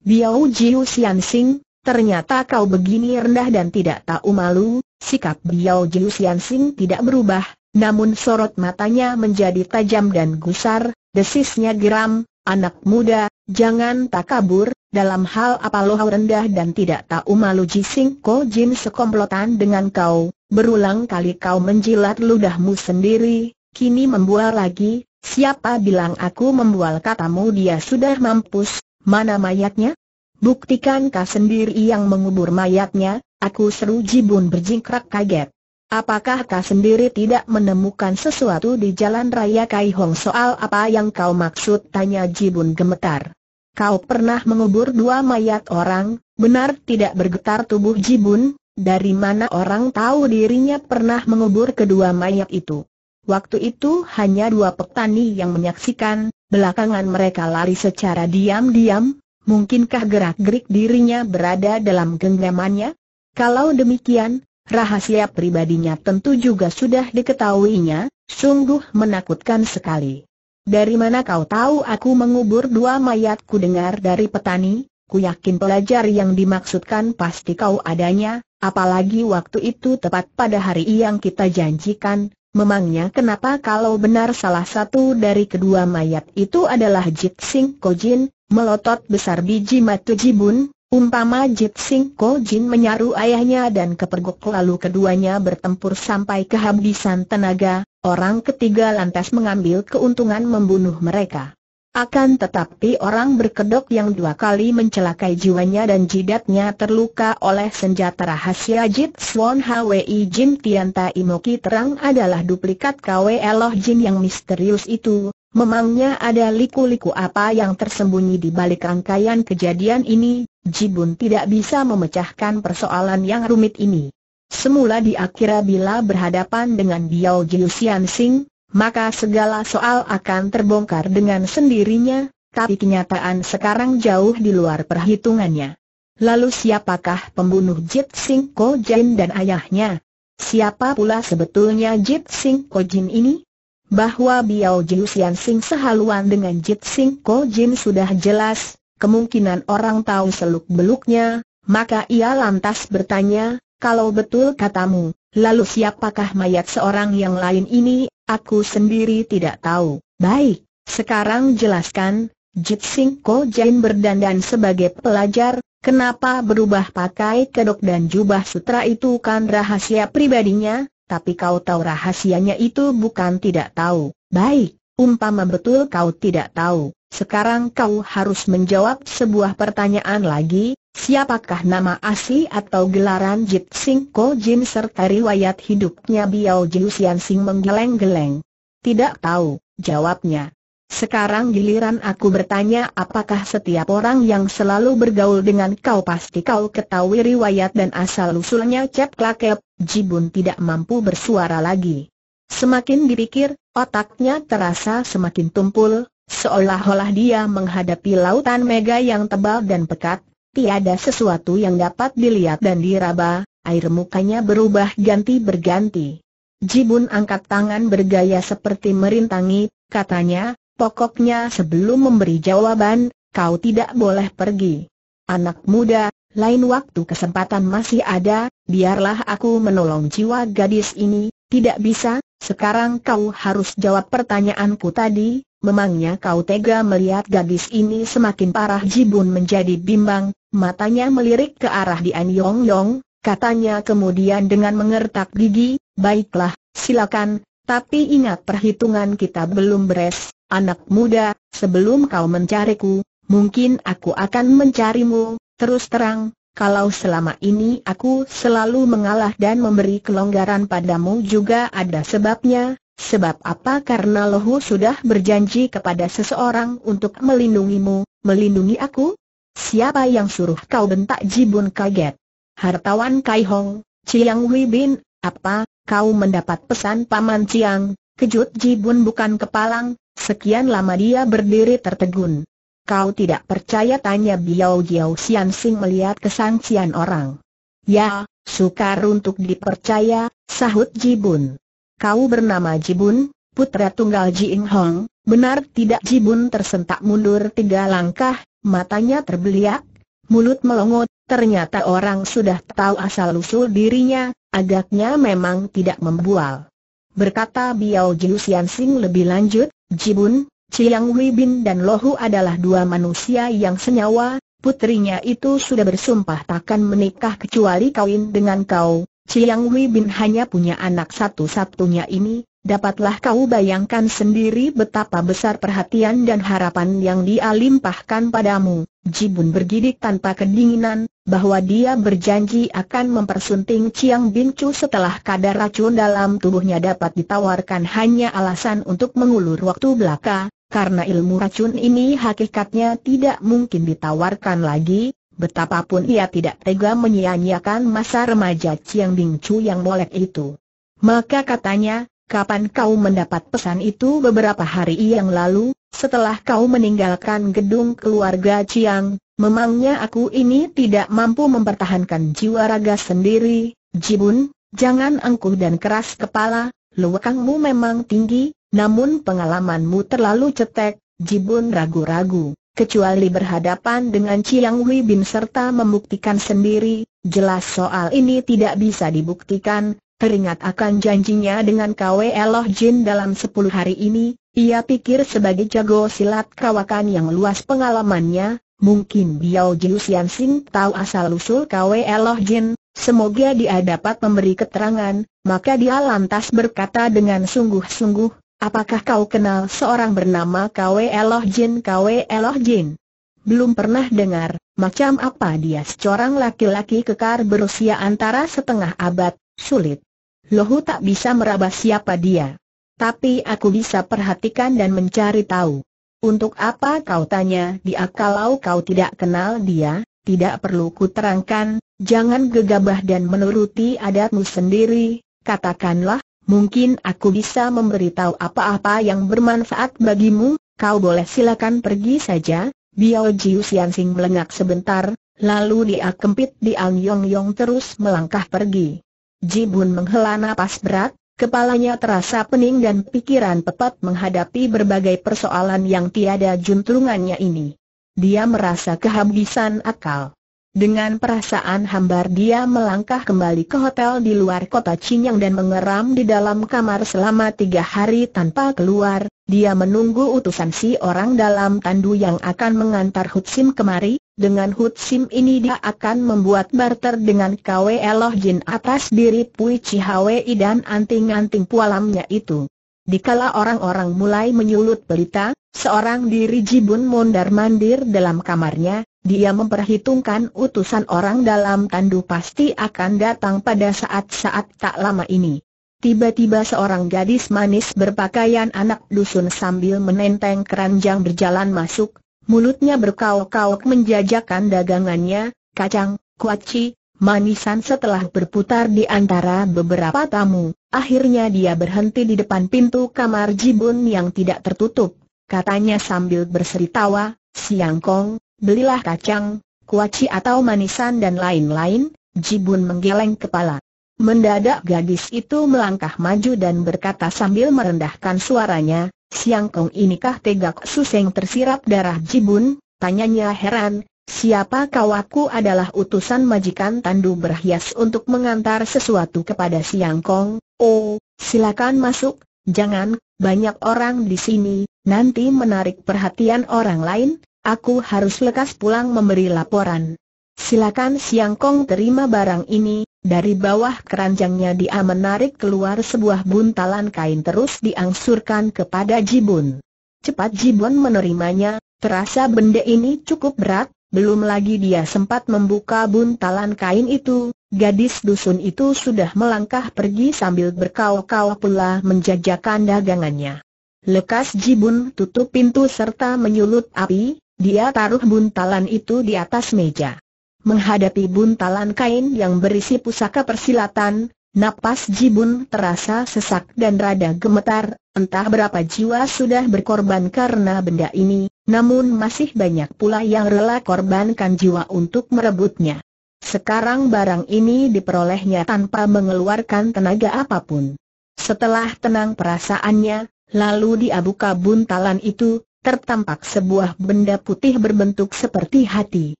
Biao Jiu Sian Sing, ternyata kau begini rendah dan tidak tahu malu, sikap Biao Jiu Sian Sing tidak berubah, namun sorot matanya menjadi tajam dan gusar, desisnya geram, anak muda, jangan tak kabur, dalam hal apa lo rendah dan tidak tahu malu Ji Sing Ko Jin sekomplotan dengan kau, berulang kali kau menjilat ludahmu sendiri, kini membual lagi, siapa bilang aku membual katamu dia sudah mampus, mana mayatnya? Buktikan kau sendiri yang mengubur mayatnya, aku seru Jibun berjingkrak kaget. Apakah kau sendiri tidak menemukan sesuatu di jalan raya Kai Hong soal apa yang kau maksud? Tanya Jibun gemetar. Kau pernah mengubur dua mayat orang, benar tidak bergetar tubuh Jibun? Dari mana orang tahu dirinya pernah mengubur kedua mayat itu? Waktu itu hanya dua petani yang menyaksikan, belakangan mereka lari secara diam-diam, mungkinkah gerak-gerik dirinya berada dalam genggamannya? Kalau demikian, rahasia pribadinya tentu juga sudah diketahuinya, sungguh menakutkan sekali. Dari mana kau tahu aku mengubur dua mayat ku dengar dari petani, ku yakin pelajar yang dimaksudkan pasti kau adanya, apalagi waktu itu tepat pada hari yang kita janjikan, Memangnya kenapa kalau benar salah satu dari kedua mayat itu adalah Jit Sing Ko Jin, melotot besar biji matu Jibun, umpama Jit Sing Ko Jin menyaru ayahnya dan kepergok lalu keduanya bertempur sampai kehabisan tenaga, orang ketiga lantas mengambil keuntungan membunuh mereka. Akan tetapi orang berkedok yang dua kali mencelakai jiwanya dan jidatnya terluka oleh senjata rahasia Jit Swan Hwi Jin Tian Tai terang adalah duplikat KW Elo Jin yang misterius itu, memangnya ada liku-liku apa yang tersembunyi di balik rangkaian kejadian ini, Jibun tidak bisa memecahkan persoalan yang rumit ini. Semula di akhirnya bila berhadapan dengan Biao Jiu Xian Sing, maka segala soal akan terbongkar dengan sendirinya, tapi kenyataan sekarang jauh di luar perhitungannya. Lalu siapakah pembunuh Jit Sing Ko Jin dan ayahnya? Siapa pula sebetulnya Jit Sing Ko Jin ini? Bahwa Biao Jiu Sian Sing sehaluan dengan Jit Sing Ko Jin sudah jelas, kemungkinan orang tahu seluk-beluknya, maka ia lantas bertanya, kalau betul katamu, Lalu siapakah mayat seorang yang lain ini, aku sendiri tidak tahu. Baik, sekarang jelaskan, Sing Ko Jain berdandan sebagai pelajar, kenapa berubah pakai kedok dan jubah sutra itu kan rahasia pribadinya, tapi kau tahu rahasianya itu bukan tidak tahu. Baik, umpama betul kau tidak tahu, sekarang kau harus menjawab sebuah pertanyaan lagi, Siapakah nama asli atau gelaran Jit Sing Ko Jin serta riwayat hidupnya Biao Jiu Sian Sing menggeleng-geleng? Tidak tahu, jawabnya. Sekarang giliran aku bertanya apakah setiap orang yang selalu bergaul dengan kau pasti kau ketahui riwayat dan asal-usulnya Cep Klakep, Jibun tidak mampu bersuara lagi. Semakin dipikir, otaknya terasa semakin tumpul, seolah-olah dia menghadapi lautan mega yang tebal dan pekat, tiada sesuatu yang dapat dilihat dan diraba, air mukanya berubah ganti berganti. Jibun angkat tangan bergaya seperti merintangi, katanya, pokoknya sebelum memberi jawaban, kau tidak boleh pergi. Anak muda, lain waktu kesempatan masih ada, biarlah aku menolong jiwa gadis ini, tidak bisa, sekarang kau harus jawab pertanyaanku tadi, memangnya kau tega melihat gadis ini semakin parah Jibun menjadi bimbang, Matanya melirik ke arah Dian Yong Yong, katanya kemudian dengan mengertak gigi, baiklah, silakan, tapi ingat perhitungan kita belum beres, anak muda, sebelum kau mencariku, mungkin aku akan mencarimu, terus terang, kalau selama ini aku selalu mengalah dan memberi kelonggaran padamu juga ada sebabnya, sebab apa karena Lohu sudah berjanji kepada seseorang untuk melindungimu, melindungi aku, Siapa yang suruh kau bentak Jibun kaget? Hartawan Kai Hong, Chiang Wei Bin, apa, kau mendapat pesan Paman Chiang, kejut Jibun bukan kepalang, sekian lama dia berdiri tertegun. Kau tidak percaya tanya Biao Jiao Xian Sing melihat kesangsian orang. Ya, sukar untuk dipercaya, sahut Jibun. Kau bernama Jibun? putra tunggal Ji Ing Hong, benar tidak Jibun tersentak mundur tiga langkah, matanya terbeliak, mulut melongot, ternyata orang sudah tahu asal-usul dirinya, agaknya memang tidak membual. Berkata Biao Jiu Sian Sing lebih lanjut, Jibun, Chiang Hui Bin dan Lohu adalah dua manusia yang senyawa, putrinya itu sudah bersumpah takkan menikah kecuali kawin dengan kau. Chiang Weibin Bin hanya punya anak satu-satunya ini, Dapatlah kau bayangkan sendiri betapa besar perhatian dan harapan yang dia limpahkan padamu. Jibun bergidik tanpa kedinginan, bahwa dia berjanji akan mempersunting Chiang Bincu setelah kadar racun dalam tubuhnya dapat ditawarkan hanya alasan untuk mengulur waktu belaka, karena ilmu racun ini hakikatnya tidak mungkin ditawarkan lagi, betapapun ia tidak tega menyia-nyiakan masa remaja Chiang Bincu yang molek itu. Maka katanya, Kapan kau mendapat pesan itu beberapa hari yang lalu, setelah kau meninggalkan gedung keluarga Chiang, memangnya aku ini tidak mampu mempertahankan jiwa raga sendiri, Jibun, jangan angkuh dan keras kepala, luakangmu memang tinggi, namun pengalamanmu terlalu cetek, Jibun ragu-ragu, kecuali berhadapan dengan Chiang Wei Bin serta membuktikan sendiri, jelas soal ini tidak bisa dibuktikan, teringat akan janjinya dengan Kwe Eloh Jin dalam sepuluh hari ini, ia pikir sebagai jago silat kawakan yang luas pengalamannya, mungkin Biao Jiu Sing tahu asal-usul Kwe Eloh Jin, semoga dia dapat memberi keterangan, maka dia lantas berkata dengan sungguh-sungguh, apakah kau kenal seorang bernama Kwe Eloh Jin Kwe Eloh Jin? Belum pernah dengar, macam apa dia seorang laki-laki kekar berusia antara setengah abad, sulit, Lohu tak bisa meraba siapa dia. Tapi aku bisa perhatikan dan mencari tahu. Untuk apa kau tanya dia kalau kau tidak kenal dia, tidak perlu ku terangkan, jangan gegabah dan menuruti adatmu sendiri, katakanlah, mungkin aku bisa memberitahu apa-apa yang bermanfaat bagimu, kau boleh silakan pergi saja, Biao Jiu Xianxing melengak sebentar, lalu dia kempit di Ang Yong Yong terus melangkah pergi. Jibun menghela napas berat, kepalanya terasa pening dan pikiran tepat menghadapi berbagai persoalan yang tiada juntrungannya ini. Dia merasa kehabisan akal. Dengan perasaan hambar dia melangkah kembali ke hotel di luar kota Cinyang dan mengeram di dalam kamar selama tiga hari tanpa keluar, dia menunggu utusan si orang dalam tandu yang akan mengantar Hutsim kemari, dengan Hut Sim ini dia akan membuat barter dengan kwe Loh Jin atas diri Pui Chihwe dan anting-anting pualamnya itu. Dikala orang-orang mulai menyulut berita, seorang diri Jibun mondar-mandir dalam kamarnya, dia memperhitungkan utusan orang dalam tandu pasti akan datang pada saat-saat tak lama ini. Tiba-tiba seorang gadis manis berpakaian anak dusun sambil menenteng keranjang berjalan masuk, mulutnya berkauk-kauk menjajakan dagangannya, kacang, kuaci, manisan setelah berputar di antara beberapa tamu. Akhirnya dia berhenti di depan pintu kamar Jibun yang tidak tertutup. Katanya sambil berseri tawa, Siang Kong, belilah kacang, kuaci atau manisan dan lain-lain, Jibun menggeleng kepala. Mendadak gadis itu melangkah maju dan berkata sambil merendahkan suaranya, Siang Kong inikah tegak suseng tersirap darah jibun, tanyanya heran, siapa kau aku adalah utusan majikan tandu berhias untuk mengantar sesuatu kepada Siang Kong, oh, silakan masuk, jangan, banyak orang di sini, nanti menarik perhatian orang lain, aku harus lekas pulang memberi laporan. Silakan Siang Kong terima barang ini, dari bawah keranjangnya dia menarik keluar sebuah buntalan kain terus diangsurkan kepada Jibun. Cepat Jibun menerimanya, terasa benda ini cukup berat, belum lagi dia sempat membuka buntalan kain itu, gadis dusun itu sudah melangkah pergi sambil berkau-kau pula menjajakan dagangannya. Lekas Jibun tutup pintu serta menyulut api, dia taruh buntalan itu di atas meja. Menghadapi buntalan kain yang berisi pusaka persilatan, napas Jibun terasa sesak dan rada gemetar, entah berapa jiwa sudah berkorban karena benda ini, namun masih banyak pula yang rela korbankan jiwa untuk merebutnya. Sekarang barang ini diperolehnya tanpa mengeluarkan tenaga apapun. Setelah tenang perasaannya, lalu dia buka buntalan itu, tertampak sebuah benda putih berbentuk seperti hati.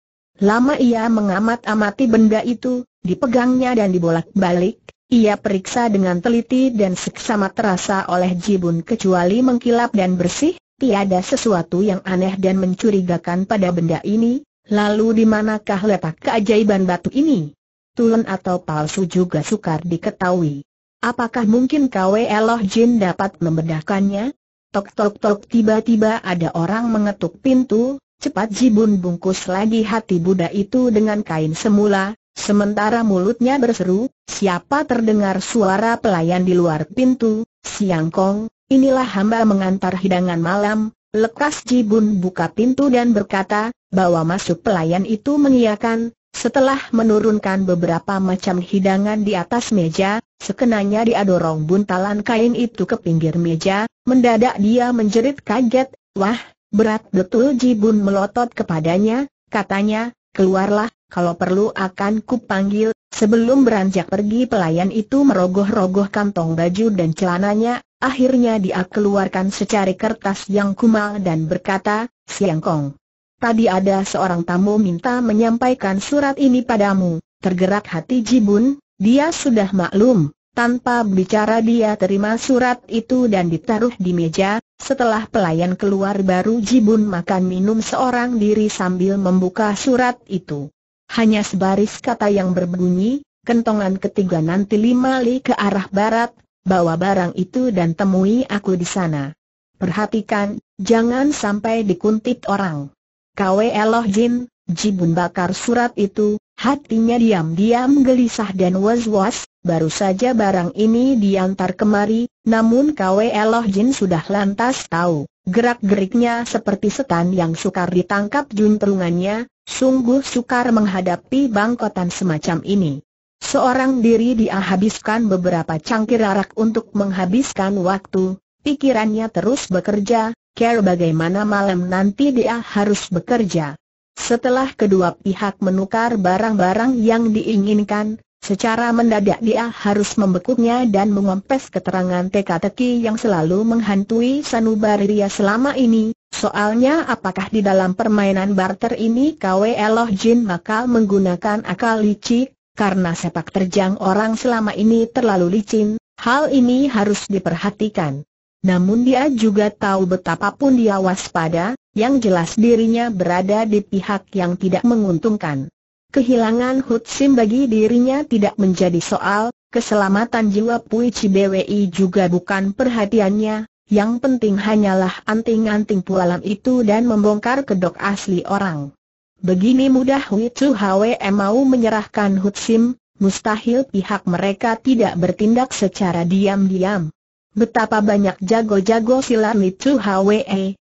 Lama ia mengamat-amati benda itu, dipegangnya dan dibolak-balik, ia periksa dengan teliti dan seksama terasa oleh jibun kecuali mengkilap dan bersih, tiada sesuatu yang aneh dan mencurigakan pada benda ini, lalu di manakah letak keajaiban batu ini? Tulen atau palsu juga sukar diketahui. Apakah mungkin Kwe Eloh Jin dapat membedakannya? Tok tok tok tiba-tiba ada orang mengetuk pintu, Cepat Jibun bungkus lagi hati Buddha itu dengan kain semula, sementara mulutnya berseru, siapa terdengar suara pelayan di luar pintu, Siang Kong, inilah hamba mengantar hidangan malam, lekas Jibun buka pintu dan berkata, bawa masuk pelayan itu mengiakan, setelah menurunkan beberapa macam hidangan di atas meja, sekenanya dia dorong buntalan kain itu ke pinggir meja, mendadak dia menjerit kaget, wah, Berat betul Jibun melotot kepadanya, katanya, keluarlah, kalau perlu akan kupanggil. Sebelum beranjak pergi pelayan itu merogoh-rogoh kantong baju dan celananya, akhirnya dia keluarkan secari kertas yang kumal dan berkata, Siang Kong. Tadi ada seorang tamu minta menyampaikan surat ini padamu, tergerak hati Jibun, dia sudah maklum, tanpa bicara dia terima surat itu dan ditaruh di meja, setelah pelayan keluar baru Jibun makan minum seorang diri sambil membuka surat itu. Hanya sebaris kata yang berbunyi, kentongan ketiga nanti lima li ke arah barat, bawa barang itu dan temui aku di sana. Perhatikan, jangan sampai dikuntit orang. Kwe Eloh Jin, Jibun bakar surat itu, Hatinya diam-diam gelisah dan was-was, baru saja barang ini diantar kemari, namun Kwe Eloh Jin sudah lantas tahu. Gerak-geriknya seperti setan yang sukar ditangkap Jun perungannya, sungguh sukar menghadapi bangkotan semacam ini. Seorang diri dia habiskan beberapa cangkir arak untuk menghabiskan waktu, pikirannya terus bekerja, care bagaimana malam nanti dia harus bekerja. Setelah kedua pihak menukar barang-barang yang diinginkan, secara mendadak dia harus membekuknya dan mengompes keterangan teka-teki yang selalu menghantui sanubari Ria selama ini. Soalnya apakah di dalam permainan barter ini Eloh Jin bakal menggunakan akal licik, karena sepak terjang orang selama ini terlalu licin, hal ini harus diperhatikan. Namun dia juga tahu betapapun dia waspada, yang jelas dirinya berada di pihak yang tidak menguntungkan. Kehilangan Hut Sim bagi dirinya tidak menjadi soal, keselamatan jiwa Pui BWI juga bukan perhatiannya, yang penting hanyalah anting-anting pualam itu dan membongkar kedok asli orang. Begini mudah Hui Chu Hwe mau menyerahkan Hut Sim, mustahil pihak mereka tidak bertindak secara diam-diam. Betapa banyak jago-jago silat Nitu Hwe,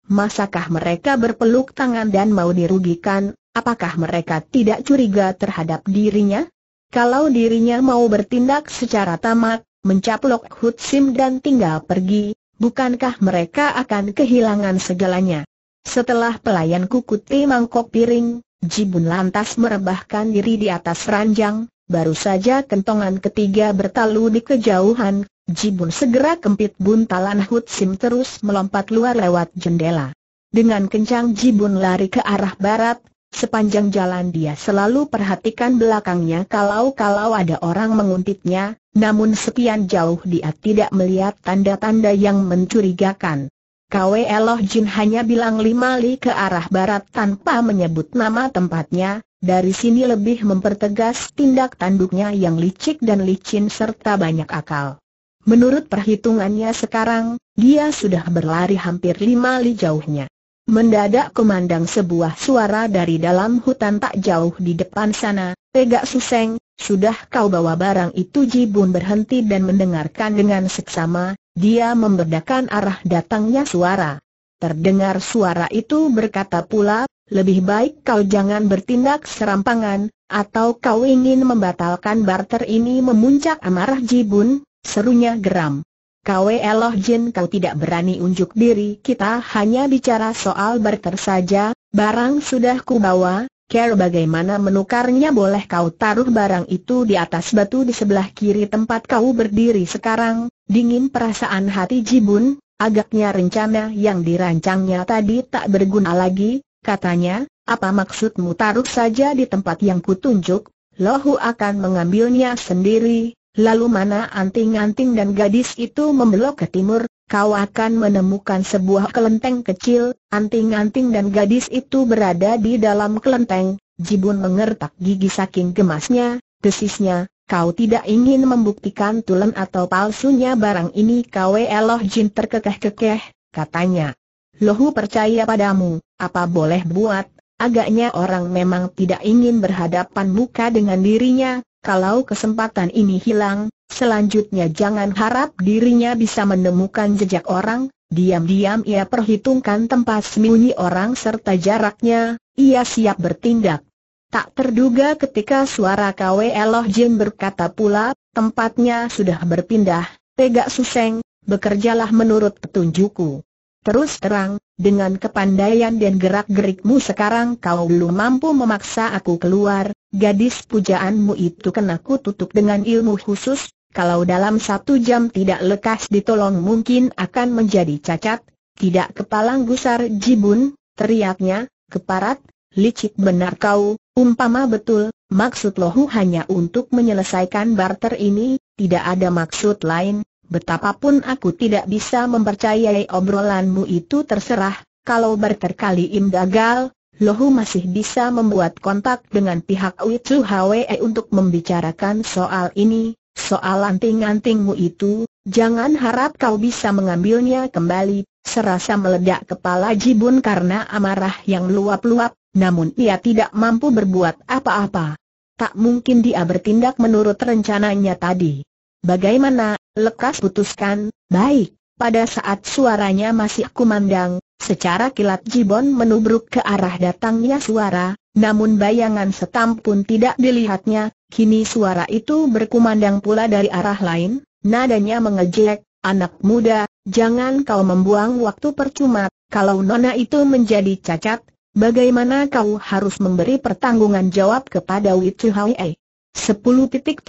masakah mereka berpeluk tangan dan mau dirugikan, apakah mereka tidak curiga terhadap dirinya? Kalau dirinya mau bertindak secara tamak, mencaplok Hud Sim dan tinggal pergi, bukankah mereka akan kehilangan segalanya? Setelah pelayan kukuti mangkok piring, Jibun lantas merebahkan diri di atas ranjang, baru saja kentongan ketiga bertalu di kejauhan, Jibun segera kempit buntalan Hut Sim terus melompat luar lewat jendela. Dengan kencang Jibun lari ke arah barat, sepanjang jalan dia selalu perhatikan belakangnya kalau-kalau ada orang menguntitnya, namun sekian jauh dia tidak melihat tanda-tanda yang mencurigakan. Kwe Eloh Jin hanya bilang lima li ke arah barat tanpa menyebut nama tempatnya, dari sini lebih mempertegas tindak tanduknya yang licik dan licin serta banyak akal. Menurut perhitungannya sekarang, dia sudah berlari hampir lima li jauhnya. Mendadak kumandang sebuah suara dari dalam hutan tak jauh di depan sana, Pegak Suseng, sudah kau bawa barang itu Jibun berhenti dan mendengarkan dengan seksama, dia membedakan arah datangnya suara. Terdengar suara itu berkata pula, lebih baik kau jangan bertindak serampangan, atau kau ingin membatalkan barter ini memuncak amarah Jibun, Serunya geram. Kau Eloh Jin kau tidak berani unjuk diri kita hanya bicara soal barter saja, barang sudah kubawa, care bagaimana menukarnya boleh kau taruh barang itu di atas batu di sebelah kiri tempat kau berdiri sekarang, dingin perasaan hati Jibun, agaknya rencana yang dirancangnya tadi tak berguna lagi, katanya, apa maksudmu taruh saja di tempat yang kutunjuk, Lohu akan mengambilnya sendiri, Lalu mana anting-anting dan gadis itu membelok ke timur, kau akan menemukan sebuah kelenteng kecil, anting-anting dan gadis itu berada di dalam kelenteng, Jibun mengertak gigi saking gemasnya, desisnya, kau tidak ingin membuktikan tulen atau palsunya barang ini kau Eloh Jin terkekeh-kekeh, katanya. Lohu percaya padamu, apa boleh buat, agaknya orang memang tidak ingin berhadapan muka dengan dirinya, kalau kesempatan ini hilang, selanjutnya jangan harap dirinya bisa menemukan jejak orang, diam-diam ia perhitungkan tempat sembunyi orang serta jaraknya, ia siap bertindak. Tak terduga ketika suara KW Eloh Jin berkata pula, tempatnya sudah berpindah, tegak Suseng, bekerjalah menurut petunjukku. Terus terang, dengan kepandaian dan gerak-gerikmu sekarang kau belum mampu memaksa aku keluar, Gadis pujaanmu itu kena ku tutup dengan ilmu khusus, kalau dalam satu jam tidak lekas ditolong mungkin akan menjadi cacat, tidak kepalang gusar jibun, teriaknya, keparat, licik benar kau, umpama betul, maksud lohu hanya untuk menyelesaikan barter ini, tidak ada maksud lain, betapapun aku tidak bisa mempercayai obrolanmu itu terserah, kalau barter kali im gagal, Lohu masih bisa membuat kontak dengan pihak Wicu Hwe untuk membicarakan soal ini, soal anting-antingmu itu, jangan harap kau bisa mengambilnya kembali, serasa meledak kepala Jibun karena amarah yang luap-luap, namun ia tidak mampu berbuat apa-apa. Tak mungkin dia bertindak menurut rencananya tadi. Bagaimana, lekas putuskan, baik, pada saat suaranya masih kumandang, Secara kilat Jibon menubruk ke arah datangnya suara, namun bayangan setam pun tidak dilihatnya, kini suara itu berkumandang pula dari arah lain, nadanya mengejek, anak muda, jangan kau membuang waktu percuma, kalau nona itu menjadi cacat, bagaimana kau harus memberi pertanggungan jawab kepada Witu tiga 10.30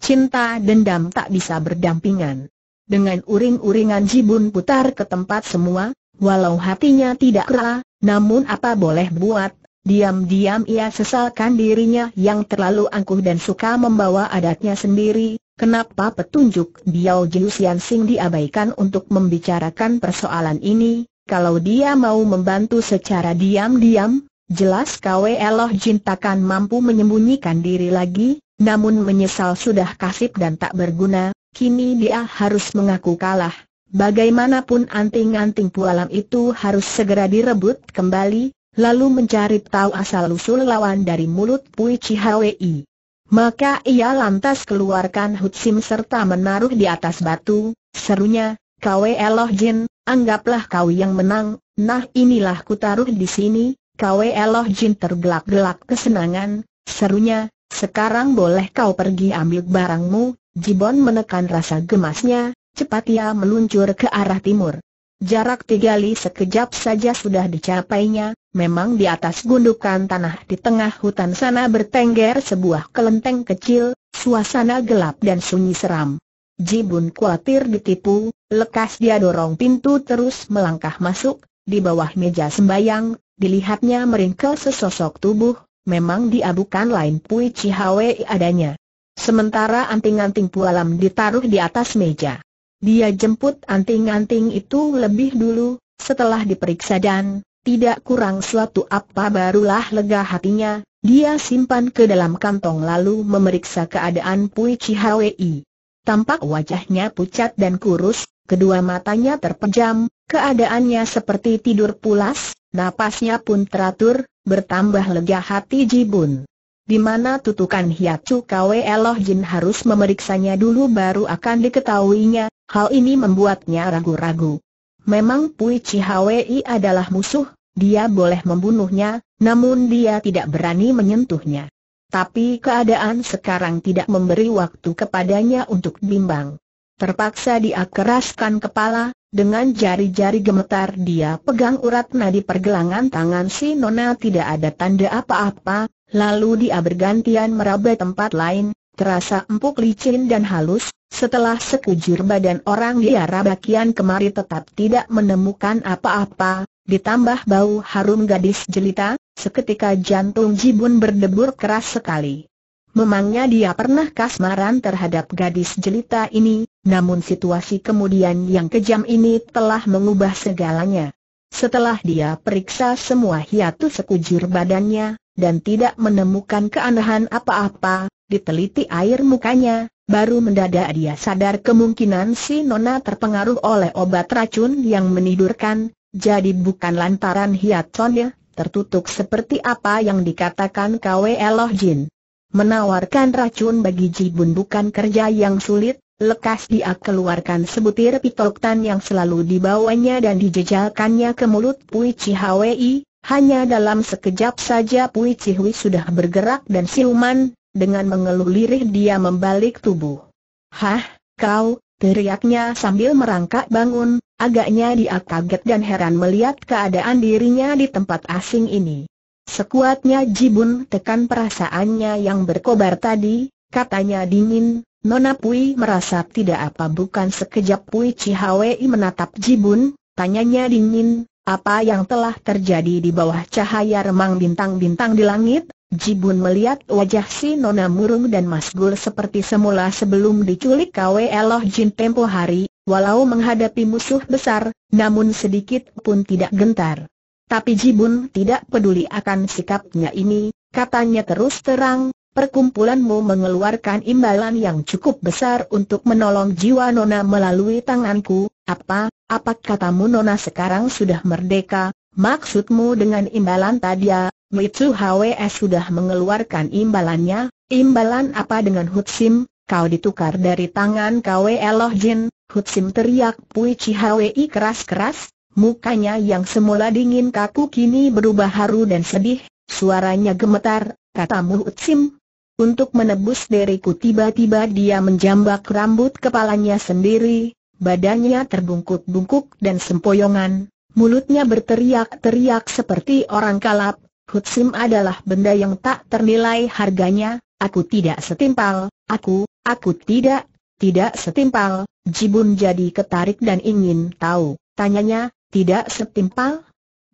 Cinta dendam tak bisa berdampingan. Dengan uring-uringan Jibun putar ke tempat semua, Walau hatinya tidak rela, namun apa boleh buat, diam-diam ia sesalkan dirinya yang terlalu angkuh dan suka membawa adatnya sendiri, kenapa petunjuk Biao Jiusian Sing diabaikan untuk membicarakan persoalan ini, kalau dia mau membantu secara diam-diam, jelas Kwe Eloh Jintakan mampu menyembunyikan diri lagi, namun menyesal sudah kasip dan tak berguna, kini dia harus mengaku kalah. Bagaimanapun anting-anting pualam itu harus segera direbut kembali, lalu mencari tahu asal-usul lawan dari mulut Pui Cihawi. Maka ia lantas keluarkan hutsim serta menaruh di atas batu, serunya, Kwe Eloh Jin, anggaplah kau yang menang, nah inilah ku taruh di sini, Kwe Eloh Jin tergelak-gelak kesenangan, serunya, sekarang boleh kau pergi ambil barangmu, Jibon menekan rasa gemasnya, cepat ia meluncur ke arah timur. Jarak tiga li sekejap saja sudah dicapainya, memang di atas gundukan tanah di tengah hutan sana bertengger sebuah kelenteng kecil, suasana gelap dan sunyi seram. Jibun khawatir ditipu, lekas dia dorong pintu terus melangkah masuk, di bawah meja sembayang, dilihatnya meringkel sesosok tubuh, memang dia bukan lain Pui cihawe adanya. Sementara anting-anting pualam ditaruh di atas meja. Dia jemput anting-anting itu lebih dulu, setelah diperiksa dan, tidak kurang suatu apa barulah lega hatinya, dia simpan ke dalam kantong lalu memeriksa keadaan Pui Cihawi. Tampak wajahnya pucat dan kurus, kedua matanya terpejam, keadaannya seperti tidur pulas, napasnya pun teratur, bertambah lega hati Jibun di mana tutukan Hiacu Kwe Eloh Jin harus memeriksanya dulu baru akan diketahuinya, hal ini membuatnya ragu-ragu. Memang Pui Hwi adalah musuh, dia boleh membunuhnya, namun dia tidak berani menyentuhnya. Tapi keadaan sekarang tidak memberi waktu kepadanya untuk bimbang. Terpaksa dia keraskan kepala, dengan jari-jari gemetar dia pegang urat nadi pergelangan tangan si Nona tidak ada tanda apa-apa, Lalu dia bergantian meraba tempat lain, terasa empuk licin dan halus, setelah sekujur badan orang dia raba kian kemari tetap tidak menemukan apa-apa, ditambah bau harum gadis jelita, seketika jantung Jibun berdebur keras sekali. Memangnya dia pernah kasmaran terhadap gadis jelita ini, namun situasi kemudian yang kejam ini telah mengubah segalanya. Setelah dia periksa semua hiatus sekujur badannya, dan tidak menemukan keanehan apa-apa, diteliti air mukanya, baru mendadak dia sadar kemungkinan si Nona terpengaruh oleh obat racun yang menidurkan, jadi bukan lantaran hiatonnya, tertutup seperti apa yang dikatakan Kwe Eloh Jin. Menawarkan racun bagi Jibun bukan kerja yang sulit, lekas dia keluarkan sebutir pitoktan yang selalu dibawanya dan dijejalkannya ke mulut Pui Chihwei, hanya dalam sekejap saja Pui Cihui sudah bergerak dan siluman, dengan mengeluh lirih dia membalik tubuh. Hah, kau, teriaknya sambil merangkak bangun, agaknya dia kaget dan heran melihat keadaan dirinya di tempat asing ini. Sekuatnya Jibun tekan perasaannya yang berkobar tadi, katanya dingin, Nona Pui merasa tidak apa bukan sekejap Pui Cihawei menatap Jibun, tanyanya dingin, apa yang telah terjadi di bawah cahaya remang bintang-bintang di langit, Jibun melihat wajah si Nona murung dan masgul seperti semula sebelum diculik KW Eloh Jin tempo hari, walau menghadapi musuh besar, namun sedikit pun tidak gentar. Tapi Jibun tidak peduli akan sikapnya ini, katanya terus terang, perkumpulanmu mengeluarkan imbalan yang cukup besar untuk menolong jiwa Nona melalui tanganku, apa, apa katamu Nona sekarang sudah merdeka, maksudmu dengan imbalan tadi? ya, Mitsu HWS sudah mengeluarkan imbalannya, imbalan apa dengan Hutsim, kau ditukar dari tangan KW Loh Hutsim teriak Pui Chihwi keras-keras, mukanya yang semula dingin kaku kini berubah haru dan sedih, suaranya gemetar, katamu Hutsim, untuk menebus diriku tiba-tiba dia menjambak rambut kepalanya sendiri, badannya terbungkuk-bungkuk dan sempoyongan, mulutnya berteriak-teriak seperti orang kalap, Hutsim adalah benda yang tak ternilai harganya, aku tidak setimpal, aku, aku tidak, tidak setimpal, Jibun jadi ketarik dan ingin tahu, tanyanya, tidak setimpal?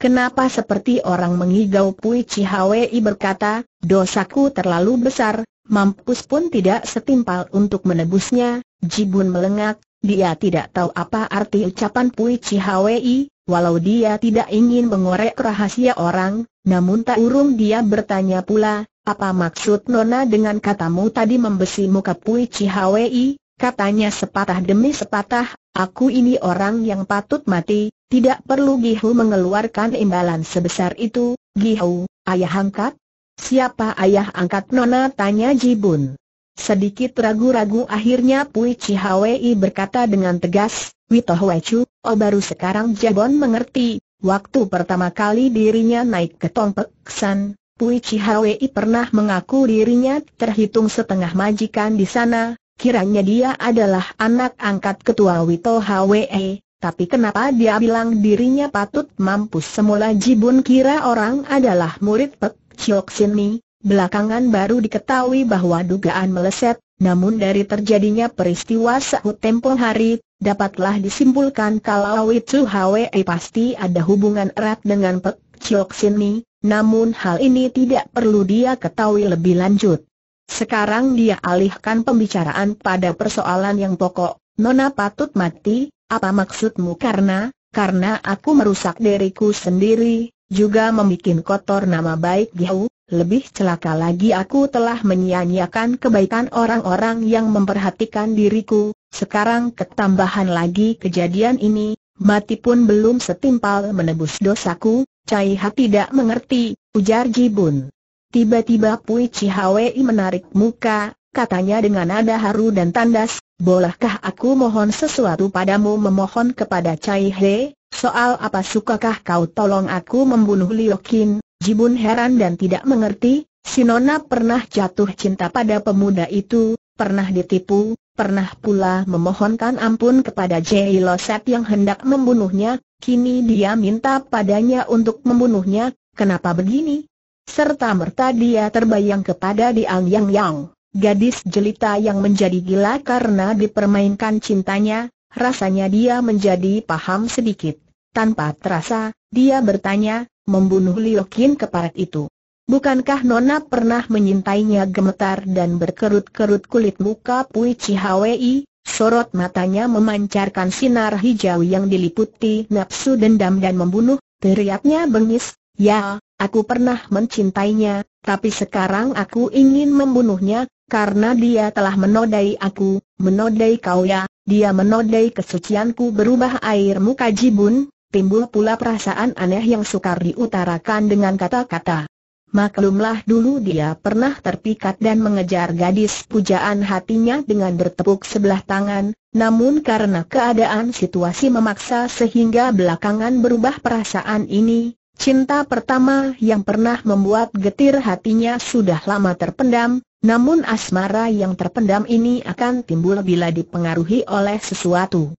Kenapa seperti orang mengigau Pui Cihawei berkata, dosaku terlalu besar, mampus pun tidak setimpal untuk menebusnya, Jibun melengak, dia tidak tahu apa arti ucapan Pui Chihwei, walau dia tidak ingin mengorek rahasia orang, namun tak urung dia bertanya pula, apa maksud Nona dengan katamu tadi membesi muka Pui Chihwei, katanya sepatah demi sepatah, aku ini orang yang patut mati, tidak perlu Gihu mengeluarkan imbalan sebesar itu, Gihu, ayah angkat? Siapa ayah angkat Nona? tanya Jibun. Sedikit ragu-ragu akhirnya Pui Chihawei berkata dengan tegas, Wito Wecu, oh baru sekarang Jabon mengerti, waktu pertama kali dirinya naik ke Tongpek San, Pui Chihawei pernah mengaku dirinya terhitung setengah majikan di sana, kiranya dia adalah anak angkat ketua Wito Hwei, tapi kenapa dia bilang dirinya patut mampus semula Jibun kira orang adalah murid Pek Chiok Sin Mi, Belakangan baru diketahui bahwa dugaan meleset, namun dari terjadinya peristiwa sehut tempo hari, dapatlah disimpulkan kalau Witsu Hwe pasti ada hubungan erat dengan Pek Chok Sini, namun hal ini tidak perlu dia ketahui lebih lanjut. Sekarang dia alihkan pembicaraan pada persoalan yang pokok, Nona patut mati, apa maksudmu karena, karena aku merusak diriku sendiri, juga membuat kotor nama baik Diau, lebih celaka lagi aku telah menyia-nyiakan kebaikan orang-orang yang memperhatikan diriku, sekarang ketambahan lagi kejadian ini, mati pun belum setimpal menebus dosaku, Cai Ha tidak mengerti, ujar Jibun. Tiba-tiba Pui Chihawei menarik muka, katanya dengan nada haru dan tandas, bolehkah aku mohon sesuatu padamu memohon kepada Cai He, soal apa sukakah kau tolong aku membunuh Liokin, Jibun heran dan tidak mengerti, Sinona pernah jatuh cinta pada pemuda itu, pernah ditipu, pernah pula memohonkan ampun kepada Jai Loset yang hendak membunuhnya, kini dia minta padanya untuk membunuhnya, kenapa begini? Serta merta dia terbayang kepada Diang Yang Yang, gadis jelita yang menjadi gila karena dipermainkan cintanya, rasanya dia menjadi paham sedikit. Tanpa terasa, dia bertanya, membunuh Liokin keparat itu. Bukankah Nona pernah menyintainya gemetar dan berkerut-kerut kulit muka Pui Cihawei? Sorot matanya memancarkan sinar hijau yang diliputi nafsu dendam dan membunuh, teriaknya bengis, ya, aku pernah mencintainya, tapi sekarang aku ingin membunuhnya, karena dia telah menodai aku, menodai kau ya, dia menodai kesucianku berubah air muka jibun, timbul pula perasaan aneh yang sukar diutarakan dengan kata-kata. Maklumlah dulu dia pernah terpikat dan mengejar gadis pujaan hatinya dengan bertepuk sebelah tangan, namun karena keadaan situasi memaksa sehingga belakangan berubah perasaan ini, cinta pertama yang pernah membuat getir hatinya sudah lama terpendam, namun asmara yang terpendam ini akan timbul bila dipengaruhi oleh sesuatu.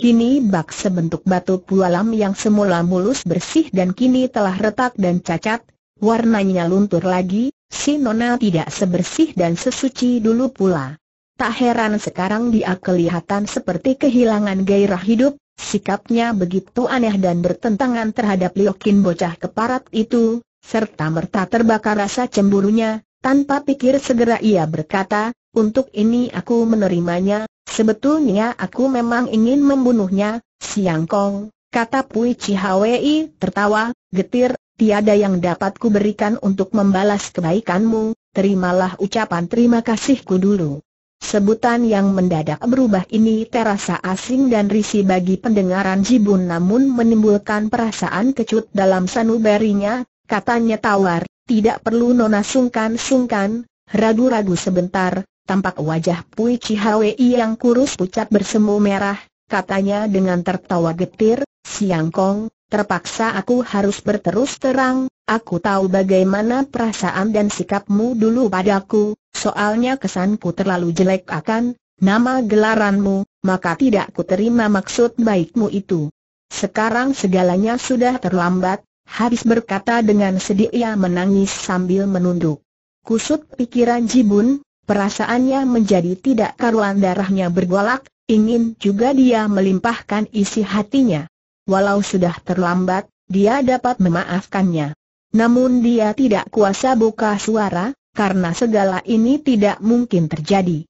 Kini bak sebentuk batu pualam yang semula mulus bersih dan kini telah retak dan cacat, warnanya luntur lagi, si Nona tidak sebersih dan sesuci dulu pula. Tak heran sekarang dia kelihatan seperti kehilangan gairah hidup, sikapnya begitu aneh dan bertentangan terhadap Liokin bocah keparat itu, serta merta terbakar rasa cemburunya, tanpa pikir segera ia berkata, untuk ini aku menerimanya, sebetulnya aku memang ingin membunuhnya, Siang Kong, kata Pui Chihawei tertawa, getir, tiada yang dapat kuberikan untuk membalas kebaikanmu, terimalah ucapan terima kasihku dulu. Sebutan yang mendadak berubah ini terasa asing dan risih bagi pendengaran Jibun namun menimbulkan perasaan kecut dalam sanubarinya, katanya tawar, tidak perlu nona sungkan-sungkan, ragu-ragu sebentar, Tampak wajah Pui Chihwe yang kurus pucat bersemu merah, katanya dengan tertawa getir, Siang Kong, terpaksa aku harus berterus terang, aku tahu bagaimana perasaan dan sikapmu dulu padaku, soalnya kesanku terlalu jelek akan, nama gelaranmu, maka tidak ku terima maksud baikmu itu. Sekarang segalanya sudah terlambat, habis berkata dengan sedih ia menangis sambil menunduk. Kusut pikiran Jibun, perasaannya menjadi tidak karuan darahnya bergolak, ingin juga dia melimpahkan isi hatinya. Walau sudah terlambat, dia dapat memaafkannya. Namun dia tidak kuasa buka suara, karena segala ini tidak mungkin terjadi.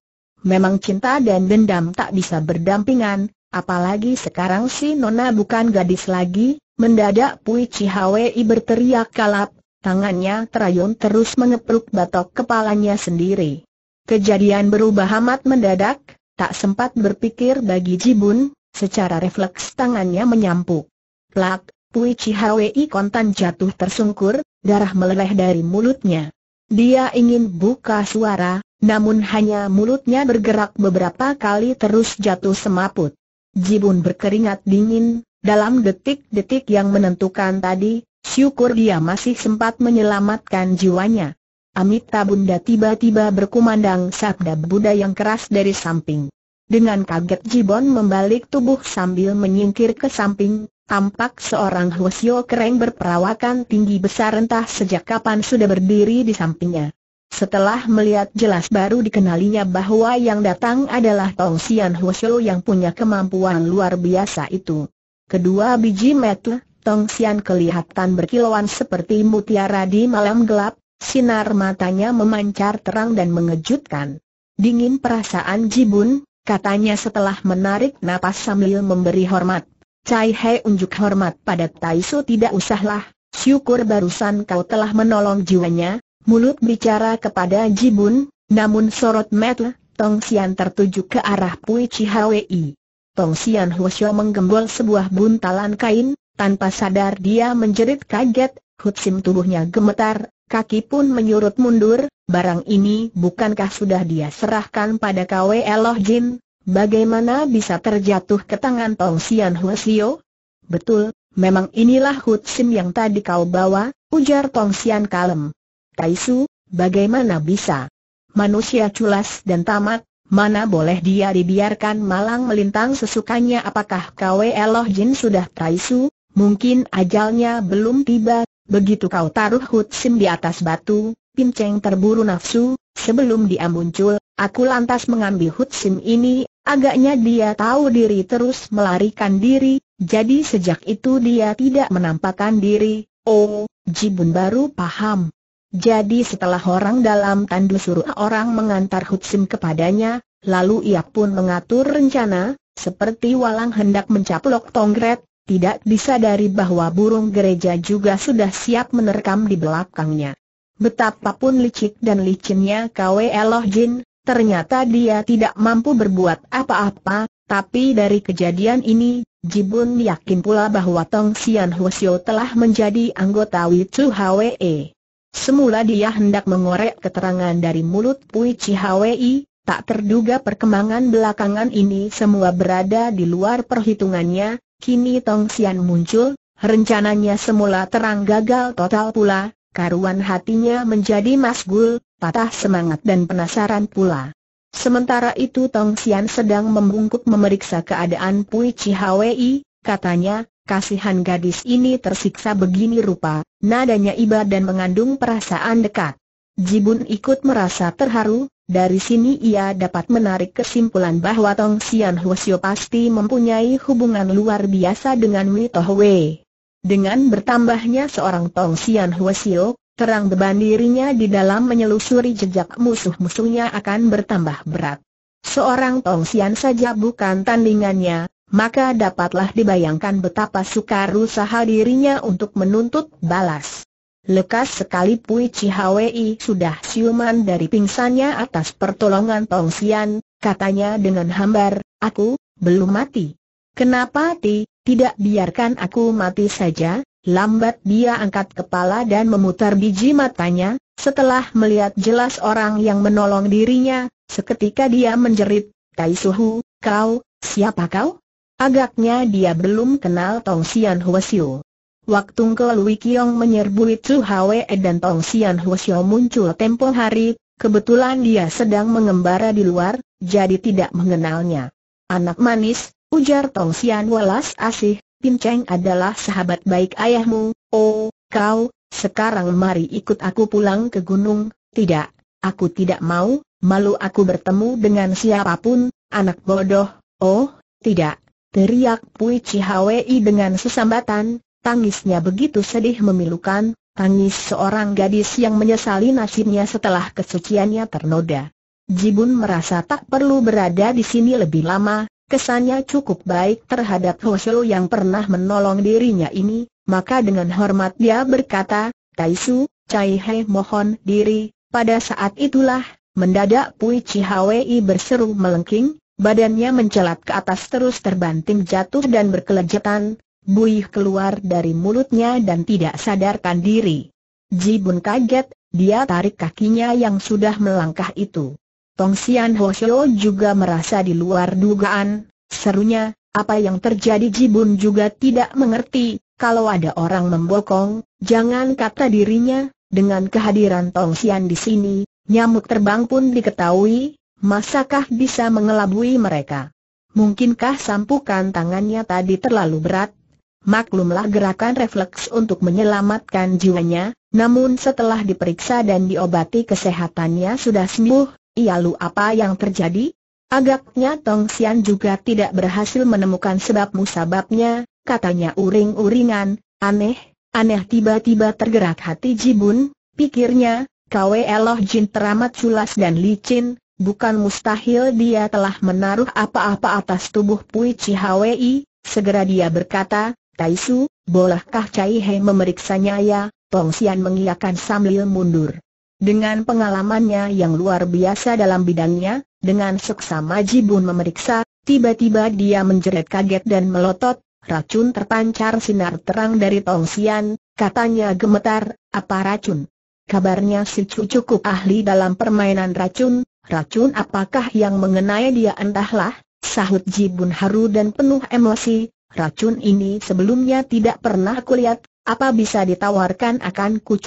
Memang cinta dan dendam tak bisa berdampingan, apalagi sekarang si Nona bukan gadis lagi, mendadak Pui Cihawei berteriak kalap, tangannya terayun terus mengepluk batok kepalanya sendiri. Kejadian berubah amat mendadak, tak sempat berpikir bagi Jibun, secara refleks tangannya menyampu. Plak, Pui Chihawei kontan jatuh tersungkur, darah meleleh dari mulutnya. Dia ingin buka suara, namun hanya mulutnya bergerak beberapa kali terus jatuh semaput. Jibun berkeringat dingin, dalam detik-detik yang menentukan tadi, syukur dia masih sempat menyelamatkan jiwanya. Amita Bunda tiba-tiba berkumandang sabda Buddha yang keras dari samping. Dengan kaget Jibon membalik tubuh sambil menyingkir ke samping, tampak seorang Hwasyo Kereng berperawakan tinggi besar entah sejak kapan sudah berdiri di sampingnya. Setelah melihat jelas baru dikenalinya bahwa yang datang adalah Tong Sian Hwasyo yang punya kemampuan luar biasa itu. Kedua biji metu, Tong Sian kelihatan berkilauan seperti mutiara di malam gelap, Sinar matanya memancar terang dan mengejutkan. Dingin perasaan Jibun, katanya setelah menarik napas sambil memberi hormat. Cai He unjuk hormat pada Taisu tidak usahlah, syukur barusan kau telah menolong jiwanya, mulut bicara kepada Jibun, namun sorot mata Tong Xian tertuju ke arah Pui Chihawi. Tong Xian Huo menggembol sebuah buntalan kain, tanpa sadar dia menjerit kaget, hutsim tubuhnya gemetar, Kaki pun menyurut mundur, barang ini bukankah sudah dia serahkan pada KW Eloh Jin, bagaimana bisa terjatuh ke tangan Tong Sian Huasio? Betul, memang inilah Hutsim yang tadi kau bawa, ujar Tong Sian kalem. Su, bagaimana bisa? Manusia culas dan tamat, mana boleh dia dibiarkan malang melintang sesukanya apakah KW Eloh Jin sudah Su? Mungkin ajalnya belum tiba, Begitu kau taruh Hut Sim di atas batu, Pinceng terburu nafsu, sebelum dia muncul, aku lantas mengambil Hut Sim ini, agaknya dia tahu diri terus melarikan diri, jadi sejak itu dia tidak menampakkan diri, oh, Jibun baru paham. Jadi setelah orang dalam tandu suruh orang mengantar Hut Sim kepadanya, lalu ia pun mengatur rencana, seperti walang hendak mencaplok Tongret tidak disadari bahwa burung gereja juga sudah siap menerkam di belakangnya. Betapapun licik dan licinnya Kwe Eloh Jin, ternyata dia tidak mampu berbuat apa-apa, tapi dari kejadian ini, Jibun yakin pula bahwa Tong Sian Hwasyo telah menjadi anggota Witu Hwe. Semula dia hendak mengorek keterangan dari mulut Pui Chi Hwi, Tak terduga perkembangan belakangan ini semua berada di luar perhitungannya, Kini Tong Xian muncul, rencananya semula terang gagal total pula, karuan hatinya menjadi masgul, patah semangat dan penasaran pula. Sementara itu Tong Xian sedang membungkuk memeriksa keadaan Pui Chi Hwi, katanya, kasihan gadis ini tersiksa begini rupa, nadanya iba dan mengandung perasaan dekat. Jibun ikut merasa terharu, dari sini ia dapat menarik kesimpulan bahwa Tong Sian Huosio pasti mempunyai hubungan luar biasa dengan Toh Wei. Dengan bertambahnya seorang Tong Sian Huosio, terang beban dirinya di dalam menyelusuri jejak musuh-musuhnya akan bertambah berat. Seorang Tong Sian saja bukan tandingannya, maka dapatlah dibayangkan betapa sukar usaha dirinya untuk menuntut balas. Lekas sekali Pui Chihwei sudah siuman dari pingsannya atas pertolongan Tong Sian, katanya dengan hambar, aku, belum mati. Kenapa ti, tidak biarkan aku mati saja? Lambat dia angkat kepala dan memutar biji matanya, setelah melihat jelas orang yang menolong dirinya, seketika dia menjerit, Tai Suhu, kau, siapa kau? Agaknya dia belum kenal Tong Sian Hwasyu. Waktu Kelui Kiong menyerbu Itu Hwe dan Tong Sian Hwasyo muncul tempo hari, kebetulan dia sedang mengembara di luar, jadi tidak mengenalnya. Anak manis, ujar Tong Sian Welas Asih, pin Cheng adalah sahabat baik ayahmu, oh, kau, sekarang mari ikut aku pulang ke gunung, tidak, aku tidak mau, malu aku bertemu dengan siapapun, anak bodoh, oh, tidak. Teriak Pui Hwe dengan sesambatan, Tangisnya begitu sedih memilukan, tangis seorang gadis yang menyesali nasibnya setelah kesuciannya ternoda. Jibun merasa tak perlu berada di sini lebih lama, kesannya cukup baik terhadap Hoseo yang pernah menolong dirinya ini, maka dengan hormat dia berkata, Taisu, Cai He mohon diri, pada saat itulah, mendadak Pui Chihawei berseru melengking, badannya mencelat ke atas terus terbanting jatuh dan berkelejetan, buih keluar dari mulutnya dan tidak sadarkan diri. Ji Bun kaget, dia tarik kakinya yang sudah melangkah itu. Tong Sian Ho juga merasa di luar dugaan, serunya, apa yang terjadi Ji Bun juga tidak mengerti, kalau ada orang membokong, jangan kata dirinya, dengan kehadiran Tong Sian di sini, nyamuk terbang pun diketahui, masakah bisa mengelabui mereka? Mungkinkah sampukan tangannya tadi terlalu berat, Maklumlah gerakan refleks untuk menyelamatkan jiwanya, namun setelah diperiksa dan diobati kesehatannya sudah sembuh, ia lu apa yang terjadi? Agaknya Tong Sian juga tidak berhasil menemukan sebab musababnya, katanya uring-uringan, aneh, aneh tiba-tiba tergerak hati Jibun, pikirnya, Kwe Eloh Jin teramat culas dan licin, bukan mustahil dia telah menaruh apa-apa atas tubuh Pui Chihwei, segera dia berkata, Tai Su, bolehkah Cai He memeriksanya ya? Tong Sian mengiyakan sambil mundur. Dengan pengalamannya yang luar biasa dalam bidangnya, dengan seksama Jibun memeriksa, tiba-tiba dia menjerit kaget dan melotot, racun terpancar sinar terang dari Tong Sian, katanya gemetar, apa racun? Kabarnya si Chu cukup ahli dalam permainan racun, racun apakah yang mengenai dia entahlah, sahut Jibun haru dan penuh emosi, Racun ini sebelumnya tidak pernah kulihat, apa bisa ditawarkan akan ku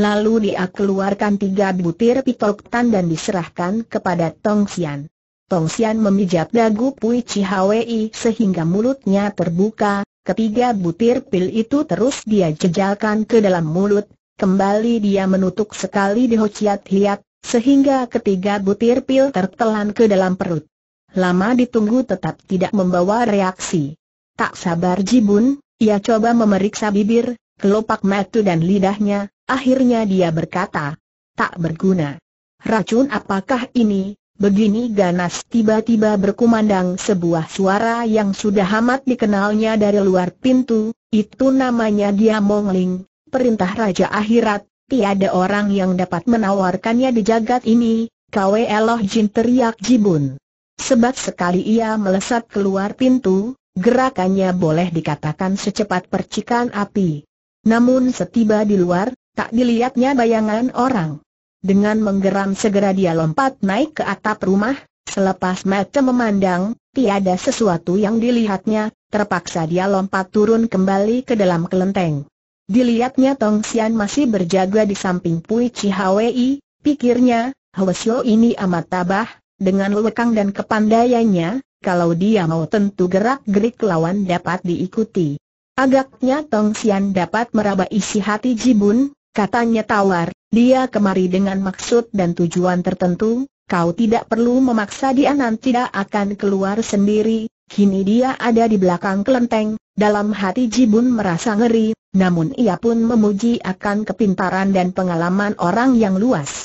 Lalu dia keluarkan tiga butir pitoktan dan diserahkan kepada Tong Xian. Tong Xian memijat dagu Pui Chi Hwi sehingga mulutnya terbuka, ketiga butir pil itu terus dia jejalkan ke dalam mulut, kembali dia menutup sekali di hociat hiat, sehingga ketiga butir pil tertelan ke dalam perut. Lama ditunggu tetap tidak membawa reaksi. Tak sabar Jibun, ia coba memeriksa bibir, kelopak mata dan lidahnya, akhirnya dia berkata, tak berguna. Racun apakah ini? Begini ganas tiba-tiba berkumandang sebuah suara yang sudah amat dikenalnya dari luar pintu, itu namanya dia Mongling, perintah Raja Akhirat, tiada orang yang dapat menawarkannya di jagat ini, kawai Eloh Jin teriak Jibun. Sebat sekali ia melesat keluar pintu, Gerakannya boleh dikatakan secepat percikan api. Namun setiba di luar, tak dilihatnya bayangan orang. Dengan menggeram segera dia lompat naik ke atap rumah, selepas mata memandang, tiada sesuatu yang dilihatnya, terpaksa dia lompat turun kembali ke dalam kelenteng. Dilihatnya Tong Sian masih berjaga di samping Pui Hwi, pikirnya, Hwesyo ini amat tabah, dengan lekang dan kepandaiannya, kalau dia mau tentu gerak-gerik lawan dapat diikuti. Agaknya Tong Sian dapat meraba isi hati Jibun, katanya tawar, dia kemari dengan maksud dan tujuan tertentu, kau tidak perlu memaksa dia nanti tidak akan keluar sendiri, kini dia ada di belakang kelenteng, dalam hati Jibun merasa ngeri, namun ia pun memuji akan kepintaran dan pengalaman orang yang luas.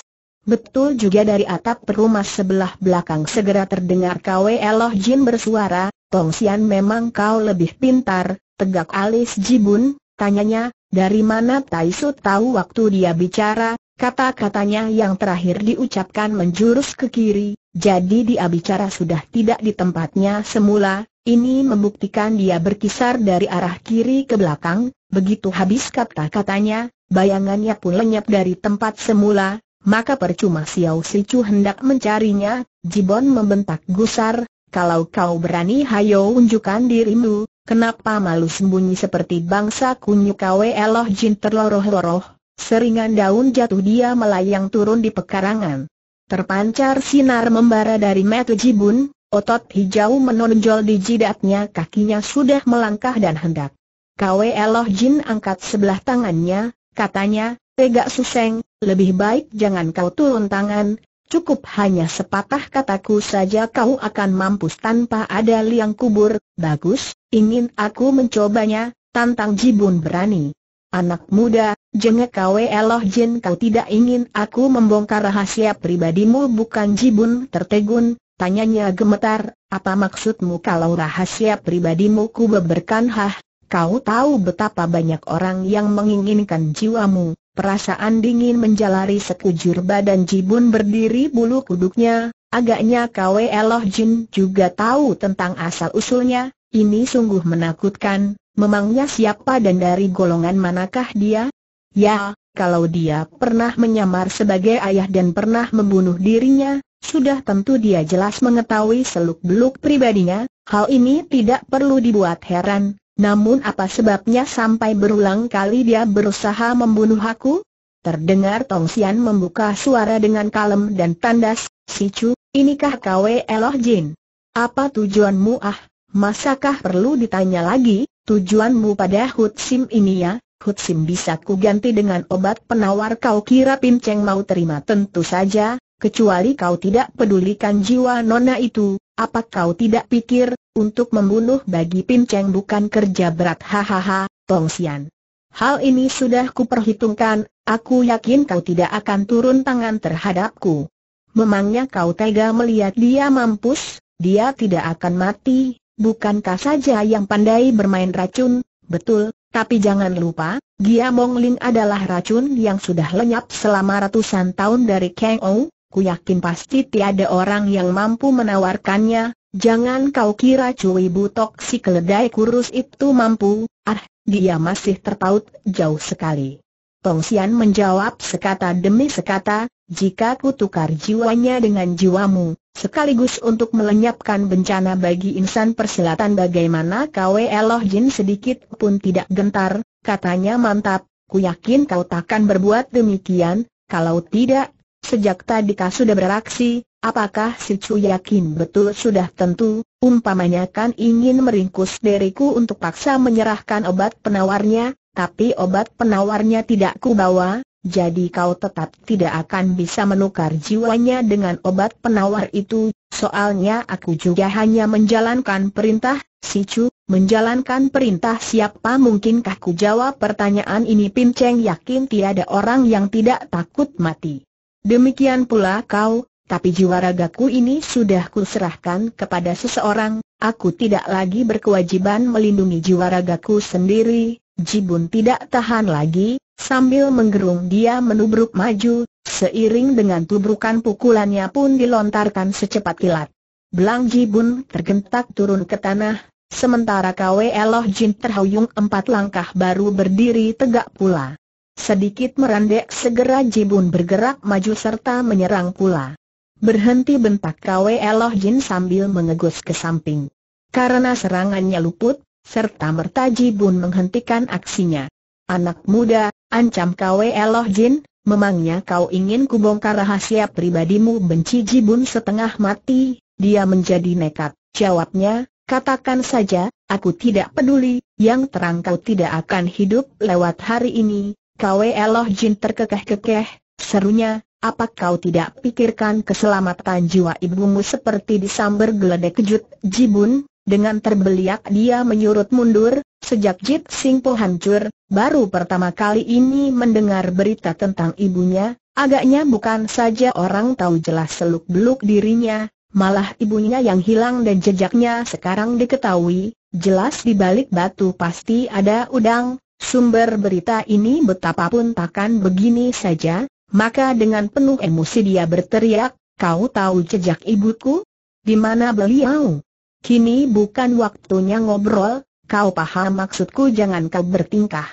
Betul juga dari atap perumah sebelah belakang segera terdengar Kwe Eloh Jin bersuara, Tong Sian memang kau lebih pintar, tegak alis Jibun, tanyanya, dari mana Tai Su tahu waktu dia bicara, kata-katanya yang terakhir diucapkan menjurus ke kiri, jadi dia bicara sudah tidak di tempatnya semula, ini membuktikan dia berkisar dari arah kiri ke belakang, begitu habis kata-katanya, bayangannya pun lenyap dari tempat semula, maka percuma Xiao Chu hendak mencarinya, Jibon membentak gusar, kalau kau berani hayo unjukkan dirimu, kenapa malu sembunyi seperti bangsa kunyu kawe eloh jin terloroh-loroh, seringan daun jatuh dia melayang turun di pekarangan. Terpancar sinar membara dari mata Jibun, otot hijau menonjol di jidatnya kakinya sudah melangkah dan hendak. Kwe Eloh Jin angkat sebelah tangannya, katanya, tegak Suseng, lebih baik jangan kau turun tangan, cukup hanya sepatah kataku saja kau akan mampus tanpa ada liang kubur, bagus, ingin aku mencobanya, tantang Jibun berani. Anak muda, jengek kau Eloh Jin kau tidak ingin aku membongkar rahasia pribadimu bukan Jibun tertegun, tanyanya gemetar, apa maksudmu kalau rahasia pribadimu ku beberkan hah, kau tahu betapa banyak orang yang menginginkan jiwamu, Perasaan dingin menjalari sekujur badan Jibun berdiri bulu kuduknya, agaknya Kwe Eloh Jin juga tahu tentang asal-usulnya, ini sungguh menakutkan, memangnya siapa dan dari golongan manakah dia? Ya, kalau dia pernah menyamar sebagai ayah dan pernah membunuh dirinya, sudah tentu dia jelas mengetahui seluk-beluk pribadinya, hal ini tidak perlu dibuat heran, namun apa sebabnya sampai berulang kali dia berusaha membunuh aku? Terdengar Tong Sian membuka suara dengan kalem dan tandas, Si Chu, inikah kau eh, Eloh Jin? Apa tujuanmu ah? Masakah perlu ditanya lagi, tujuanmu pada Hud Sim ini ya? Hud Sim bisa ku ganti dengan obat penawar kau kira Pin Cheng mau terima tentu saja, kecuali kau tidak pedulikan jiwa nona itu, apa kau tidak pikir, untuk membunuh bagi pinceng bukan kerja berat hahaha, Tong Xian. Hal ini sudah kuperhitungkan, aku yakin kau tidak akan turun tangan terhadapku. Memangnya kau tega melihat dia mampus, dia tidak akan mati, bukankah saja yang pandai bermain racun, betul, tapi jangan lupa, Gia Mongling adalah racun yang sudah lenyap selama ratusan tahun dari Kang Ou, ku yakin pasti tiada orang yang mampu menawarkannya, jangan kau kira cuy Butok si keledai kurus itu mampu, ah, dia masih terpaut jauh sekali. Tong Xian menjawab sekata demi sekata, jika ku tukar jiwanya dengan jiwamu, sekaligus untuk melenyapkan bencana bagi insan persilatan bagaimana Kau Eloh Jin sedikit pun tidak gentar, katanya mantap, ku yakin kau takkan berbuat demikian, kalau tidak Sejak tadi kau sudah beraksi, apakah si Chu yakin betul sudah tentu, umpamanya kan ingin meringkus diriku untuk paksa menyerahkan obat penawarnya, tapi obat penawarnya tidak kubawa, jadi kau tetap tidak akan bisa menukar jiwanya dengan obat penawar itu, soalnya aku juga hanya menjalankan perintah, si Chu, menjalankan perintah siapa mungkinkah ku jawab pertanyaan ini Pinceng yakin tiada orang yang tidak takut mati. Demikian pula kau, tapi jiwa ragaku ini sudah kuserahkan kepada seseorang, aku tidak lagi berkewajiban melindungi jiwa ragaku sendiri, Jibun tidak tahan lagi, sambil menggerung dia menubruk maju, seiring dengan tubrukan pukulannya pun dilontarkan secepat kilat. Belang Jibun tergentak turun ke tanah, sementara Kwe Eloh Jin terhuyung empat langkah baru berdiri tegak pula. Sedikit merandek segera Jibun bergerak maju serta menyerang pula. Berhenti bentak Kwe Eloh Jin sambil mengegus ke samping. Karena serangannya luput, serta merta Jibun menghentikan aksinya. Anak muda, ancam Kwe Eloh Jin, memangnya kau ingin kubongkar rahasia pribadimu benci Jibun setengah mati, dia menjadi nekat. Jawabnya, katakan saja, aku tidak peduli, yang terang kau tidak akan hidup lewat hari ini, Kwe Eloh Jin terkekeh-kekeh, serunya, apa kau tidak pikirkan keselamatan jiwa ibumu seperti disambar geledek kejut, Jibun? Dengan terbeliak dia menyurut mundur, sejak Jit Singpo hancur, baru pertama kali ini mendengar berita tentang ibunya, agaknya bukan saja orang tahu jelas seluk-beluk dirinya, malah ibunya yang hilang dan jejaknya sekarang diketahui, jelas di balik batu pasti ada udang, Sumber berita ini betapapun takkan begini saja, maka dengan penuh emosi dia berteriak, kau tahu jejak ibuku? Di mana beliau? Kini bukan waktunya ngobrol, kau paham maksudku jangan kau bertingkah.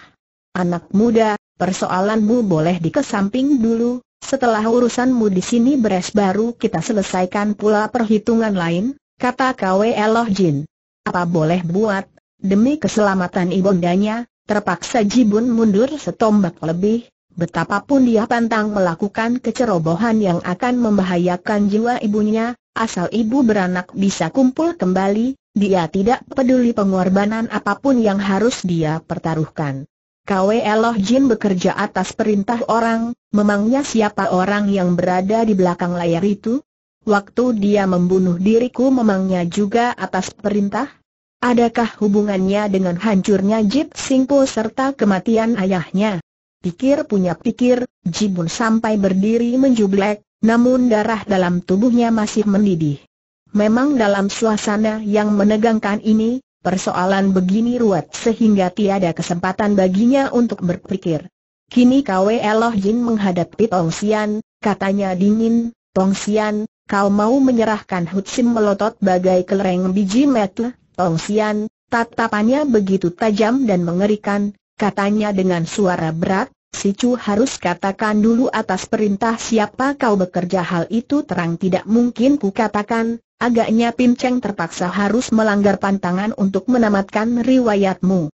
Anak muda, persoalanmu boleh dikesamping dulu, setelah urusanmu di sini beres baru kita selesaikan pula perhitungan lain, kata Kwe Eloh Jin. Apa boleh buat, demi keselamatan ibundanya, Terpaksa Jibun mundur setombak lebih, betapapun dia pantang melakukan kecerobohan yang akan membahayakan jiwa ibunya, asal ibu beranak bisa kumpul kembali, dia tidak peduli pengorbanan apapun yang harus dia pertaruhkan. KW Eloh Jin bekerja atas perintah orang, memangnya siapa orang yang berada di belakang layar itu? Waktu dia membunuh diriku memangnya juga atas perintah? Adakah hubungannya dengan hancurnya Jip Singpo serta kematian ayahnya? Pikir punya pikir, Jibun sampai berdiri menjublek, namun darah dalam tubuhnya masih mendidih. Memang dalam suasana yang menegangkan ini, persoalan begini ruwet sehingga tiada kesempatan baginya untuk berpikir. Kini Kwe Eloh Jin menghadapi Tong Sian, katanya dingin, Tong Sian, kau mau menyerahkan Hutsim melotot bagai kelereng biji metu? Tong Sian, tatapannya begitu tajam dan mengerikan, katanya dengan suara berat, Si Chu harus katakan dulu atas perintah siapa kau bekerja hal itu terang tidak mungkin ku katakan, agaknya Pim Cheng terpaksa harus melanggar pantangan untuk menamatkan riwayatmu.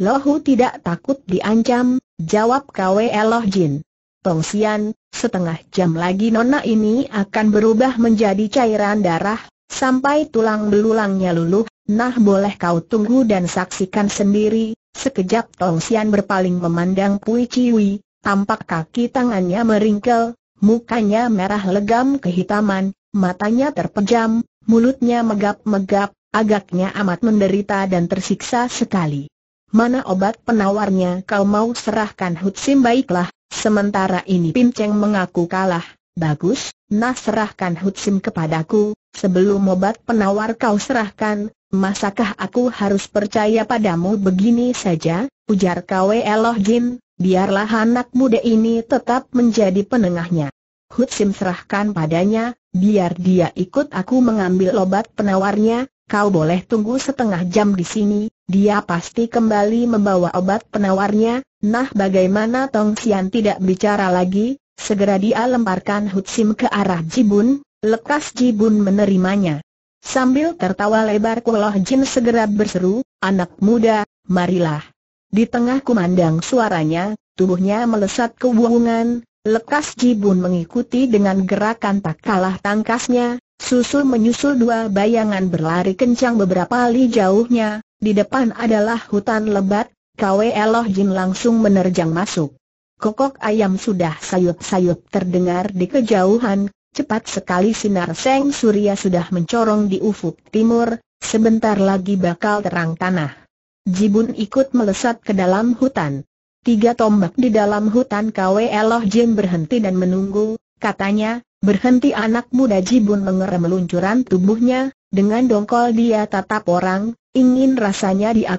Lohu tidak takut diancam, jawab Kwe Loh Jin. Tong Sian, setengah jam lagi nona ini akan berubah menjadi cairan darah, Sampai tulang belulangnya luluh, nah boleh kau tunggu dan saksikan sendiri. Sekejap Tong Sian berpaling memandang Pui Ciwi, tampak kaki tangannya meringkel, mukanya merah legam kehitaman, matanya terpejam, mulutnya megap-megap, agaknya amat menderita dan tersiksa sekali. Mana obat penawarnya kau mau serahkan Hutsim baiklah, sementara ini Pinceng mengaku kalah, Bagus, nah serahkan Hutsim kepadaku, sebelum obat penawar kau serahkan, masakah aku harus percaya padamu begini saja, ujar Kwe Eloh Jin, biarlah anak muda ini tetap menjadi penengahnya. Hutsim serahkan padanya, biar dia ikut aku mengambil obat penawarnya, kau boleh tunggu setengah jam di sini, dia pasti kembali membawa obat penawarnya, nah bagaimana Tong Sian tidak bicara lagi, Segera dia lemparkan Hutsim ke arah Jibun, lekas Jibun menerimanya. Sambil tertawa lebar Kuloh Jin segera berseru, anak muda, marilah. Di tengah kumandang suaranya, tubuhnya melesat ke wawungan, lekas Jibun mengikuti dengan gerakan tak kalah tangkasnya, susul menyusul dua bayangan berlari kencang beberapa li jauhnya, di depan adalah hutan lebat, Kwe Eloh Jin langsung menerjang masuk kokok ayam sudah sayup-sayup terdengar di kejauhan, cepat sekali sinar seng surya sudah mencorong di ufuk timur, sebentar lagi bakal terang tanah. Jibun ikut melesat ke dalam hutan. Tiga tombak di dalam hutan Kwe Eloh Jin berhenti dan menunggu, katanya, berhenti anak muda Jibun mengerem luncuran tubuhnya, dengan dongkol dia tatap orang, ingin rasanya dia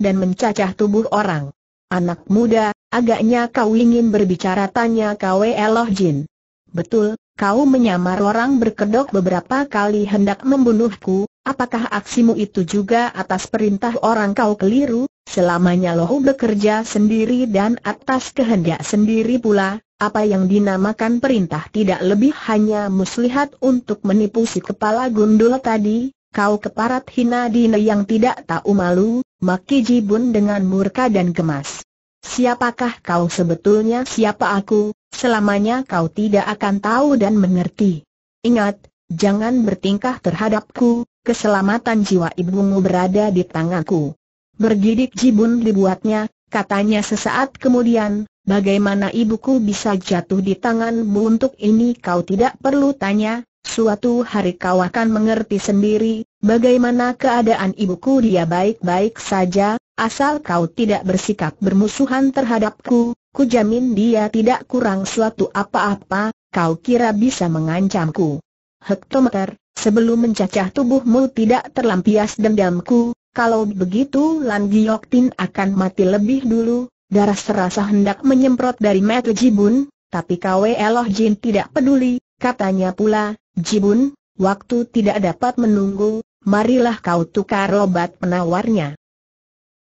dan mencacah tubuh orang. Anak muda, agaknya kau ingin berbicara tanya kau Eloh Jin. Betul, kau menyamar orang berkedok beberapa kali hendak membunuhku, apakah aksimu itu juga atas perintah orang kau keliru? Selamanya loh bekerja sendiri dan atas kehendak sendiri pula, apa yang dinamakan perintah tidak lebih hanya muslihat untuk menipu si kepala gundul tadi, kau keparat hina dina yang tidak tahu malu, Maki Jibun dengan murka dan gemas. Siapakah kau sebetulnya siapa aku, selamanya kau tidak akan tahu dan mengerti. Ingat, jangan bertingkah terhadapku, keselamatan jiwa ibumu berada di tanganku. Bergidik Jibun dibuatnya, katanya sesaat kemudian, bagaimana ibuku bisa jatuh di tanganmu untuk ini kau tidak perlu tanya, suatu hari kau akan mengerti sendiri, Bagaimana keadaan ibuku dia baik-baik saja, asal kau tidak bersikap bermusuhan terhadapku, ku jamin dia tidak kurang suatu apa-apa, kau kira bisa mengancamku. Hektometer, sebelum mencacah tubuhmu tidak terlampias dendamku, kalau begitu Lan Gioktin akan mati lebih dulu, darah serasa hendak menyemprot dari Metu Jibun, tapi Kwe Eloh Jin tidak peduli, katanya pula, Jibun, Waktu tidak dapat menunggu, marilah kau tukar obat penawarnya.